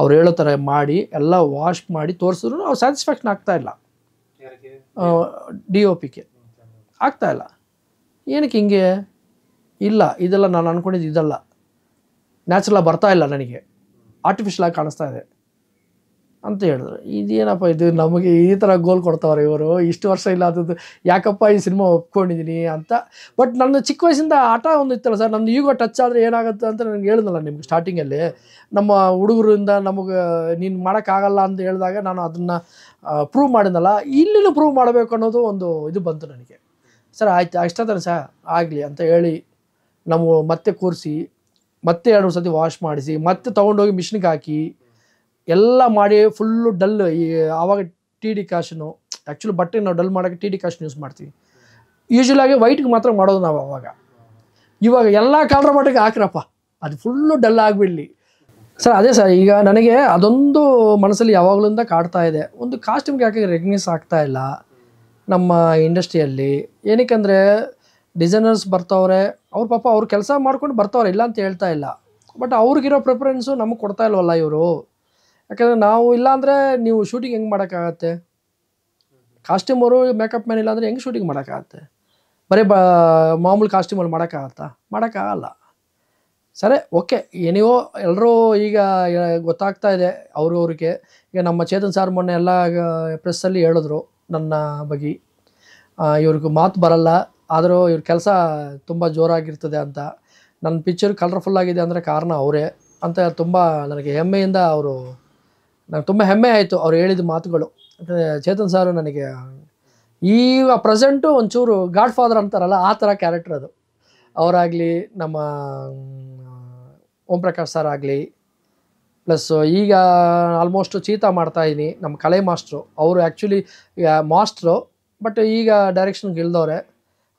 ಅವ್ರು ಹೇಳೋ ಥರ ಮಾಡಿ ಎಲ್ಲ ವಾಶ್ ಮಾಡಿ ತೋರಿಸಿದ್ರು ಅವ್ರು ಸ್ಯಾಟಿಸ್ಫ್ಯಾಕ್ಷನ್ ಆಗ್ತಾಯಿಲ್ಲ ಡಿ ಒ ಪಿಗೆ ಆಗ್ತಾಯಿಲ್ಲ ಏನಕ್ಕೆ ಹಿಂಗೆ ಇಲ್ಲ ಇದೆಲ್ಲ ನಾನು ಅಂದ್ಕೊಂಡಿದ್ದು ಇದಲ್ಲ ನ್ಯಾಚುರಲಾಗಿ ಬರ್ತಾ ಇಲ್ಲ ನನಗೆ ಆರ್ಟಿಫಿಷಿಯಲ್ ಕಾಣಿಸ್ತಾ ಇದೆ ಅಂತ ಹೇಳಿದ್ರು ಇದೇನಪ್ಪ ಇದು ನಮಗೆ ಈ ಥರ ಗೋಲ್ ಕೊಡ್ತಾವ್ರೆ ಇವರು ಇಷ್ಟು ವರ್ಷ ಇಲ್ಲ ಅದದ್ದು ಯಾಕಪ್ಪ ಈ ಸಿನಿಮಾ ಒಪ್ಕೊಂಡಿದ್ದೀನಿ ಅಂತ ಬಟ್ ನನ್ನ ಚಿಕ್ಕ ವಯಸ್ಸಿಂದ ಆಟ ಒಂದು ಇತ್ತಲ್ಲ ಸರ್ ನನ್ನ ಈಗ ಟಚ್ ಆದರೆ ಏನಾಗುತ್ತೆ ಅಂತ ನನಗೆ ಹೇಳಿದ್ನಲ್ಲ ನಿಮ್ಗೆ ಸ್ಟಾರ್ಟಿಂಗಲ್ಲಿ ನಮ್ಮ ಹುಡುಗರಿಂದ ನಮಗೆ ನೀನು ಮಾಡೋಕ್ಕಾಗಲ್ಲ ಅಂತ ಹೇಳಿದಾಗ ನಾನು ಅದನ್ನು ಪ್ರೂವ್ ಮಾಡಿದ್ನಲ್ಲ ಇಲ್ಲಿನೂ ಪ್ರೂವ್ ಮಾಡಬೇಕು ಅನ್ನೋದು ಒಂದು ಇದು ಬಂತು ನನಗೆ ಸರ್ ಆಯ್ತು ಅಷ್ಟಾದ್ರೆ ಸರ್ ಆಗಲಿ ಅಂತ ಹೇಳಿ ನಾವು ಮತ್ತೆ ಕೂರಿಸಿ ಮತ್ತೆ ಎರಡು ಮೂರು ಸತಿ ವಾಶ್ ಮಾಡಿಸಿ ಮತ್ತೆ ತೊಗೊಂಡೋಗಿ ಮಿಷಿನ್ಗೆ ಹಾಕಿ ಎಲ್ಲ ಮಾಡಿ ಫುಲ್ಲು ಡಲ್ ಈ ಆವಾಗ ಟಿ ಡಿ ಕಾಶನು ಆ್ಯಕ್ಚುಲಿ ಬಟ್ಟೆ ನಾವು ಡಲ್ ಮಾಡೋಕ್ಕೆ ಟಿ ಡಿ ಕಾಶನ್ ಯೂಸ್ ಮಾಡ್ತೀವಿ ಯೂಶ್ವಲಾಗಿ ವೈಟ್ಗೆ ಮಾತ್ರ ಮಾಡೋದು ನಾವು ಅವಾಗ ಇವಾಗ ಎಲ್ಲ ಕಲರ್ ಬಟ್ಟೆಗೆ ಹಾಕ್ರಪ್ಪ ಅದು ಫುಲ್ಲು ಡಲ್ ಆಗಿಬಿಡಲಿ ಸರ್ ಅದೇ ಸರ್ ಈಗ ನನಗೆ ಅದೊಂದು ಮನಸ್ಸಲ್ಲಿ ಯಾವಾಗಲಿಂದ ಕಾಡ್ತಾ ಇದೆ ಒಂದು ಕಾಸ್ಟ್ಯೂಮ್ಗೆ ಯಾಕೆ ರೆಕಗ್ನೈಸ್ ಆಗ್ತಾ ಇಲ್ಲ ನಮ್ಮ ಇಂಡಸ್ಟ್ರಿಯಲ್ಲಿ ಏನಕ್ಕೆಂದರೆ ಡಿಸೈನರ್ಸ್ ಬರ್ತವ್ರೆ ಅವ್ರ ಪಾಪ ಅವ್ರು ಕೆಲಸ ಮಾಡ್ಕೊಂಡು ಬರ್ತವ್ರೆ ಇಲ್ಲ ಅಂತ ಹೇಳ್ತಾ ಇಲ್ಲ ಬಟ್ ಅವ್ರಿಗಿರೋ ಪ್ರಿಫರೆನ್ಸು ನಮಗೆ ಕೊಡ್ತಾ ಇಲ್ವಲ್ಲ ಇವರು ಯಾಕಂದರೆ ನಾವು ಇಲ್ಲಾಂದರೆ ನೀವು ಶೂಟಿಂಗ್ ಹೆಂಗೆ ಮಾಡೋಕ್ಕಾಗತ್ತೆ ಕಾಸ್ಟ್ಯೂಮರು ಮೇಕಪ್ ಮ್ಯಾನ್ ಇಲ್ಲಾಂದರೆ ಹೆಂಗೆ ಶೂಟಿಂಗ್ ಮಾಡೋಕ್ಕಾಗತ್ತೆ ಬರೀ ಬ ಮಾಮೂಲಿ ಕಾಸ್ಟ್ಯೂಮಲ್ಲಿ ಮಾಡೋಕ್ಕಾಗತ್ತಾ ಮಾಡೋಕ್ಕಾಗಲ್ಲ ಸರಿ ಓಕೆ ಏನಿವೋ ಎಲ್ಲರೂ ಈಗ ಗೊತ್ತಾಗ್ತಾ ಇದೆ ಅವ್ರವ್ರಿಗೆ ಈಗ ನಮ್ಮ ಚೇತನ್ ಸಾರ್ ಮೊನ್ನೆ ಎಲ್ಲ ಪ್ರೆಸ್ಸಲ್ಲಿ ಹೇಳಿದ್ರು ನನ್ನ ಬಗ್ಗೆ ಇವ್ರಿಗೂ ಮಾತು ಬರಲ್ಲ ಆದರೂ ಇವ್ರ ಕೆಲಸ ತುಂಬ ಜೋರಾಗಿರ್ತದೆ ಅಂತ ನನ್ನ ಪಿಕ್ಚರ್ ಕಲರ್ಫುಲ್ ಆಗಿದೆ ಅಂದರೆ ಕಾರಣ ಅವರೇ ಅಂತ ತುಂಬ ನನಗೆ ಹೆಮ್ಮೆಯಿಂದ ಅವರು ನನಗೆ ತುಂಬ ಹೆಮ್ಮೆ ಆಯಿತು ಅವ್ರು ಹೇಳಿದ ಮಾತುಗಳು ಚೇತನ್ ಸಾರು ನನಗೆ ಈ ಪ್ರೆಸೆಂಟು ಒಂಚೂರು ಗಾಡ್ ಫಾದರ್ ಅಂತಾರಲ್ಲ ಆ ಥರ ಕ್ಯಾರೆಕ್ಟರ್ ಅದು ಅವರಾಗಲಿ ನಮ್ಮ ಓಂ ಪ್ರಕಾಶ್ ಸರ್ ಆಗಲಿ ಪ್ಲಸ್ ಈಗ ಆಲ್ಮೋಸ್ಟ್ ಚೀತಾ ಮಾಡ್ತಾ ನಮ್ಮ ಕಲೆ ಮಾಸ್ಟ್ರು ಅವರು ಆ್ಯಕ್ಚುಲಿ ಮಾಸ್ಟ್ರು ಬಟ್ ಈಗ ಡೈರೆಕ್ಷನ್ ಗೆಲ್ದವ್ರೆ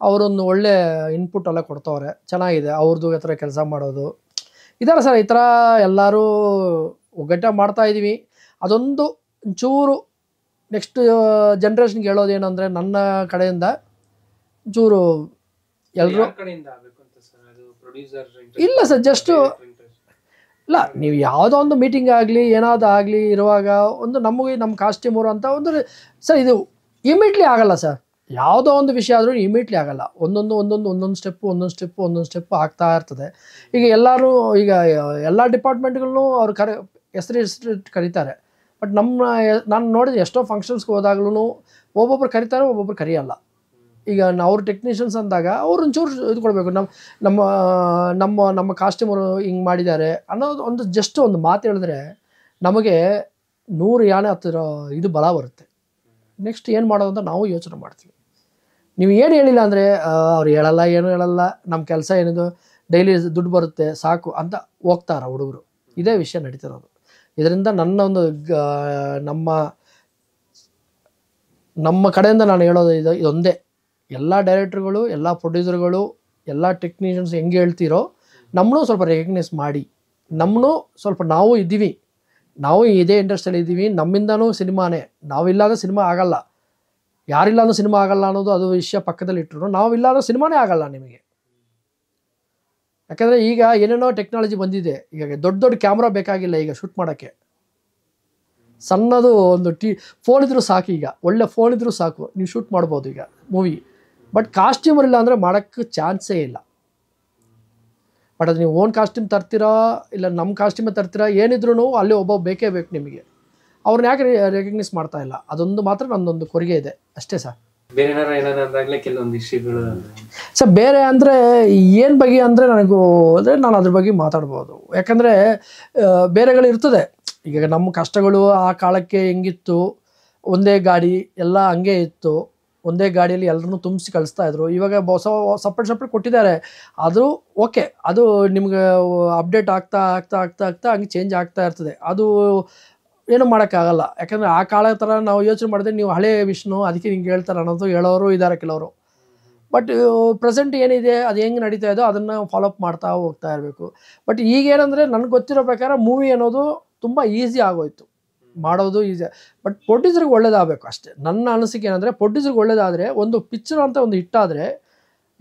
ಅವರೊಂದು ಒಳ್ಳೆ ಇನ್ಪುಟ್ ಎಲ್ಲ ಕೊಡ್ತವ್ರೆ ಚೆನ್ನಾಗಿದೆ ಅವ್ರದ್ದು ಈ ಥರ ಕೆಲಸ ಮಾಡೋದು ಇದರ ಸರ್ ಈ ಥರ ಎಲ್ಲರೂ ಒಗ್ಗಟ್ಟ ಮಾಡ್ತಾ ಅದೊಂದು ಚೂರು ನೆಕ್ಸ್ಟ್ ಜನ್ರೇಷನ್ಗೆ ಹೇಳೋದೇನು ಅಂದರೆ ನನ್ನ ಕಡೆಯಿಂದ ಚೂರು ಎಲ್ಲರೂ ಇಲ್ಲ ಸರ್ ಜಸ್ಟು ಇಲ್ಲ ನೀವು ಯಾವುದೋ ಒಂದು ಮೀಟಿಂಗ್ ಆಗಲಿ ಏನಾದರೂ ಆಗಲಿ ಇರುವಾಗ ಒಂದು ನಮಗೆ ನಮ್ಮ ಕಾಸ್ಟ್ಯೂಮರು ಅಂತ ಒಂದು ಸರ್ ಇದು ಇಮಿಡ್ಲಿ ಆಗಲ್ಲ ಸರ್ ಯಾವುದೋ ಒಂದು ವಿಷಯ ಆದರೂ ಇಮಿಡ್ಲಿ ಆಗಲ್ಲ ಒಂದೊಂದು ಒಂದೊಂದು ಒಂದೊಂದು ಸ್ಟೆಪ್ಪು ಒಂದೊಂದು ಸ್ಟೆಪ್ಪು ಒಂದೊಂದು ಸ್ಟೆಪ್ಪು ಆಗ್ತಾ ಇರ್ತದೆ ಈಗ ಎಲ್ಲರೂ ಈಗ ಎಲ್ಲ ಡಿಪಾರ್ಟ್ಮೆಂಟ್ಗಳನ್ನೂ ಅವ್ರು ಕರೆ ಹೆಸರು ಹೆಸರು ಕರೀತಾರೆ ಬಟ್ ನಮ್ಮ ನಾನು ನೋಡಿದ್ರೆ ಎಷ್ಟೋ ಫಂಕ್ಷನ್ಸ್ಗೆ ಹೋದಾಗ್ಲೂ ಒಬ್ಬೊಬ್ರು ಕರೀತಾರೆ ಒಬ್ಬೊಬ್ರು ಕರೆಯಲ್ಲ ಈಗ ಅವ್ರ ಟೆಕ್ನಿಷಿಯನ್ಸ್ ಅಂದಾಗ ಅವ್ರು ಒಂಚೂರು ಇದು ಕೊಡಬೇಕು ನಮ್ಮ ನಮ್ಮ ನಮ್ಮ ನಮ್ಮ ಕಾಸ್ಟ್ಯೂಮರು ಹಿಂಗೆ ಮಾಡಿದ್ದಾರೆ ಅನ್ನೋದು ಒಂದು ಜಸ್ಟ್ ಒಂದು ಮಾತು ಹೇಳಿದ್ರೆ ನಮಗೆ ನೂರು ಯಾಣೆ ಹತ್ತಿರೋ ಇದು ಬಲ ಬರುತ್ತೆ ನೆಕ್ಸ್ಟ್ ಏನು ಮಾಡೋದು ಅಂತ ನಾವು ಯೋಚನೆ ಮಾಡ್ತೀವಿ ನೀವು ಏನು ಹೇಳಿಲ್ಲ ಅಂದರೆ ಅವ್ರು ಹೇಳಲ್ಲ ಏನು ಹೇಳಲ್ಲ ನಮ್ಮ ಕೆಲಸ ಏನಿದು ಡೈಲಿ ದುಡ್ಡು ಬರುತ್ತೆ ಸಾಕು ಅಂತ ಹೋಗ್ತಾರ ಹುಡುಗರು ಇದೇ ವಿಷಯ ನಡೀತಿರೋದು ಇದರಿಂದ ನನ್ನ ಒಂದು ಗ ನಮ್ಮ ನಮ್ಮ ಕಡೆಯಿಂದ ನಾನು ಹೇಳೋದು ಇದು ಇದೊಂದೇ ಎಲ್ಲ ಡೈರೆಕ್ಟ್ರುಗಳು ಎಲ್ಲ ಪ್ರೊಡ್ಯೂಸರ್ಗಳು ಎಲ್ಲ ಟೆಕ್ನಿಷಿಯನ್ಸ್ ಹೆಂಗೆ ಹೇಳ್ತೀರೋ ನಮ್ಮನ್ನೂ ಸ್ವಲ್ಪ ರೆಕಗ್ನೈಸ್ ಮಾಡಿ ನಮ್ಮನ್ನೂ ಸ್ವಲ್ಪ ನಾವು ಇದ್ದೀವಿ ನಾವು ಇದೇ ಇಂಡಸ್ಟ್ರಿಯಲ್ಲಿ ಇದ್ದೀವಿ ನಮ್ಮಿಂದನೂ ಸಿನಿಮಾನೇ ನಾವಿಲ್ಲಾಂದ್ರೆ ಸಿನಿಮಾ ಆಗಲ್ಲ ಯಾರಿಲ್ಲಾಂದ್ರೂ ಸಿನಿಮಾ ಆಗಲ್ಲ ಅನ್ನೋದು ಅದು ವಿಷಯ ಪಕ್ಕದಲ್ಲಿ ಇಟ್ಟರು ಅಂದರೆ ಸಿನಿಮಾನೇ ಆಗಲ್ಲ ನಿಮಗೆ ಯಾಕಂದರೆ ಈಗ ಏನೇನೋ ಟೆಕ್ನಾಲಜಿ ಬಂದಿದೆ ಈಗ ದೊಡ್ಡ ದೊಡ್ಡ ಕ್ಯಾಮ್ರಾ ಬೇಕಾಗಿಲ್ಲ ಈಗ ಶೂಟ್ ಮಾಡೋಕ್ಕೆ ಸಣ್ಣದು ಒಂದು ಟಿ ಫೋನ್ ಇದ್ರೂ ಸಾಕು ಈಗ ಒಳ್ಳೆ ಫೋನ್ ಇದ್ರೂ ಸಾಕು ನೀವು ಶೂಟ್ ಮಾಡ್ಬೋದು ಈಗ ಮೂವಿ ಬಟ್ ಕಾಸ್ಟ್ಯೂಮ್ ಇಲ್ಲ ಅಂದರೆ ಮಾಡೋಕ್ಕೆ ಚಾನ್ಸೇ ಇಲ್ಲ ಬಟ್ ಅದು ನೀವು ಓನ್ ಕಾಸ್ಟ್ಯೂಮ್ ತರ್ತೀರಾ ಇಲ್ಲ ನಮ್ಮ ಕಾಸ್ಟ್ಯೂಮೇ ತರ್ತೀರಾ ಏನಿದ್ರು ಅಲ್ಲಿ ಒಬ್ಬ ಬೇಕೇ ಬೇಕು ನಿಮಗೆ ಅವ್ರನ್ನ ಯಾಕೆ ರೆಕಗ್ನೈಸ್ ಮಾಡ್ತಾ ಇಲ್ಲ ಅದೊಂದು ಮಾತ್ರ ನನ್ನೊಂದು ಕೊರಿಗೆ ಇದೆ ಅಷ್ಟೇ ಸರ್ ಸರ್ ಬೇರೆ ಅಂದರೆ ಏನು ಬಗ್ಗೆ ಅಂದರೆ ನನಗೂ ಅಂದರೆ ನಾನು ಅದ್ರ ಬಗ್ಗೆ ಮಾತಾಡ್ಬೋದು ಯಾಕಂದರೆ ಬೇರೆಗಳು ಇರ್ತದೆ ಈಗ ನಮ್ಮ ಕಷ್ಟಗಳು ಆ ಕಾಲಕ್ಕೆ ಹೆಂಗಿತ್ತು ಒಂದೇ ಗಾಡಿ ಎಲ್ಲ ಹಂಗೆ ಇತ್ತು ಒಂದೇ ಗಾಡಿಯಲ್ಲಿ ಎಲ್ಲರನ್ನೂ ತುಂಬಿಸಿ ಕಳಿಸ್ತಾ ಇದ್ರು ಇವಾಗ ಹೊಸ ಸಪ್ರೇಟ್ ಸಪ್ರೇಟ್ ಕೊಟ್ಟಿದ್ದಾರೆ ಆದರೂ ಓಕೆ ಅದು ನಿಮ್ಗೆ ಅಪ್ಡೇಟ್ ಆಗ್ತಾ ಆಗ್ತಾ ಆಗ್ತಾ ಆಗ್ತಾ ಹಂಗೆ ಚೇಂಜ್ ಆಗ್ತಾ ಇರ್ತದೆ ಅದು ಏನೂ ಮಾಡೋಕ್ಕಾಗಲ್ಲ ಯಾಕಂದರೆ ಆ ಕಾಲ ಥರ ನಾವು ಯೋಚನೆ ಮಾಡಿದ್ರೆ ನೀವು ಹಳೆ ವಿಷ್ಣು ಅದಕ್ಕೆ ಹಿಂಗೆ ಹೇಳ್ತಾರೆ ಅನ್ನೋದು ಹೇಳೋರು ಇದ್ದಾರೆ ಕೆಲವರು ಬಟ್ ಪ್ರೆಸೆಂಟ್ ಏನಿದೆ ಅದು ಹೆಂಗೆ ನಡೀತಾ ಇದೋ ಅದನ್ನು ಫಾಲೋಅಪ್ ಮಾಡ್ತಾ ಹೋಗ್ತಾ ಇರಬೇಕು ಬಟ್ ಈಗೇನಂದರೆ ನನಗೆ ಗೊತ್ತಿರೋ ಪ್ರಕಾರ ಮೂವಿ ಅನ್ನೋದು ತುಂಬ ಈಸಿ ಆಗೋಯ್ತು ಮಾಡೋದು ಈಸ ಬಟ್ ಪ್ರೊಡ್ಯೂಸರ್ಗೆ ಒಳ್ಳೇದಾಗಬೇಕು ಅಷ್ಟೇ ನನ್ನ ಅನಿಸಿಕೆ ಏನಂದರೆ ಪ್ರೊಡ್ಯೂಸರ್ಗೆ ಒಳ್ಳೇದಾದರೆ ಒಂದು ಪಿಕ್ಚರ್ ಅಂತ ಒಂದು ಹಿಟ್ಟಾದರೆ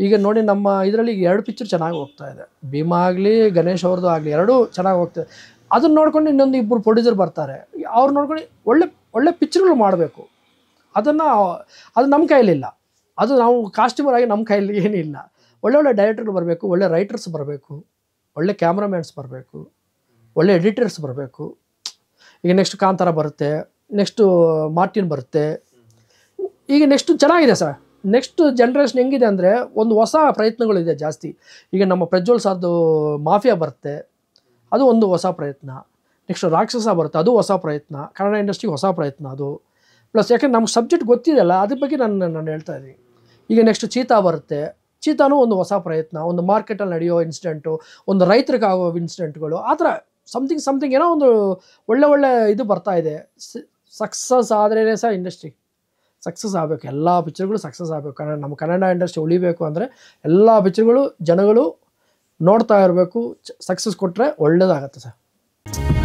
ಈಗ ನೋಡಿ ನಮ್ಮ ಇದರಲ್ಲಿ ಎರಡು ಪಿಕ್ಚರ್ ಚೆನ್ನಾಗಿ ಹೋಗ್ತಾ ಇದೆ ಭೀಮಾ ಆಗಲಿ ಗಣೇಶ್ ಅವ್ರದ್ದು ಆಗಲಿ ಎರಡೂ ಚೆನ್ನಾಗಿ ಹೋಗ್ತದೆ ಅದನ್ನ ನೋಡ್ಕೊಂಡು ಇನ್ನೊಂದು ಇಬ್ಬರು ಪ್ರೊಡ್ಯೂಸರ್ ಬರ್ತಾರೆ ಅವ್ರು ನೋಡ್ಕೊಂಡು ಒಳ್ಳೆ ಒಳ್ಳೆ ಪಿಕ್ಚರ್ಗಳು ಮಾಡಬೇಕು ಅದನ್ನು ಅದು ನಮ್ಮ ಕೈಲಿಲ್ಲ ಅದು ನಾವು ಕಾಸ್ಟ್ಯೂಮರ್ ಆಗಿ ನಮ್ಮ ಕೈಲಿ ಏನಿಲ್ಲ ಒಳ್ಳೆ ಒಳ್ಳೆ ಡೈರೆಕ್ಟರ್ಗಳು ಬರಬೇಕು ಒಳ್ಳೆ ರೈಟರ್ಸ್ ಬರಬೇಕು ಒಳ್ಳೆ ಕ್ಯಾಮ್ರಾಮ್ಯಾನ್ಸ್ ಬರಬೇಕು ಒಳ್ಳೆ ಎಡಿಟರ್ಸ್ ಬರಬೇಕು ಈಗ ನೆಕ್ಸ್ಟ್ ಕಾಂತಾರ ಬರುತ್ತೆ ನೆಕ್ಸ್ಟು ಮಾರ್ಟಿನ್ ಬರುತ್ತೆ ಈಗ ನೆಕ್ಸ್ಟ್ ಚೆನ್ನಾಗಿದೆ ಸರ್ ನೆಕ್ಸ್ಟ್ ಜನ್ರೇಷನ್ ಹೆಂಗಿದೆ ಅಂದರೆ ಒಂದು ಹೊಸ ಪ್ರಯತ್ನಗಳಿದೆ ಜಾಸ್ತಿ ಈಗ ನಮ್ಮ ಪ್ರಜ್ವಲ್ ಸಾರ್ದು ಮಾಫಿಯಾ ಬರುತ್ತೆ ಅದು ಒಂದು ಹೊಸ ಪ್ರಯತ್ನ ನೆಕ್ಸ್ಟ್ ರಾಕ್ಷಸ ಬರುತ್ತೆ ಅದು ಹೊಸ ಪ್ರಯತ್ನ ಕನ್ನಡ ಇಂಡಸ್ಟ್ರಿಗೆ ಹೊಸ ಪ್ರಯತ್ನ ಅದು ಪ್ಲಸ್ ಯಾಕಂದ್ರೆ ನಮ್ಗೆ ಸಬ್ಜೆಕ್ಟ್ ಗೊತ್ತಿದೆಯಲ್ಲ ಅದ್ರ ಬಗ್ಗೆ ನಾನು ನಾನು ಹೇಳ್ತಾ ಇದ್ದೀನಿ ಈಗ ನೆಕ್ಸ್ಟ್ ಚೀತಾ ಬರುತ್ತೆ ಚೀತಾನೂ ಒಂದು ಹೊಸ ಪ್ರಯತ್ನ ಒಂದು ಮಾರ್ಕೆಟಲ್ಲಿ ನಡೆಯೋ ಇನ್ಸಿಡೆಂಟು ಒಂದು ರೈತರಿಗಾಗೋ ಇನ್ಸಿಡೆಂಟ್ಗಳು ಆ ಥರ ಸಮಥಿಂಗ್ ಸಮಥಿಂಗ್ ಏನೋ ಒಂದು ಒಳ್ಳೆ ಒಳ್ಳೆ ಇದು ಬರ್ತಾ ಇದೆ ಸಕ್ಸಸ್ ಆದ್ರೇ ಸಹ ಇಂಡಸ್ಟ್ರಿ ಸಕ್ಸಸ್ ಆಗಬೇಕು ಎಲ್ಲ ಪಿಕ್ಚರ್ಗಳು ಸಕ್ಸಸ್ ಆಗಬೇಕು ಕನ್ನಡ ನಮ್ಮ ಕನ್ನಡ ಇಂಡಸ್ಟ್ರಿ ಉಳಿಬೇಕು ಅಂದರೆ ಎಲ್ಲ ಪಿಕ್ಚರ್ಗಳು ಜನಗಳು ನೋಡ್ತಾ ಇರಬೇಕು ಸಕ್ಸಸ್ ಕೊಟ್ಟರೆ ಒಳ್ಳೆಯದಾಗತ್ತೆ ಸರ್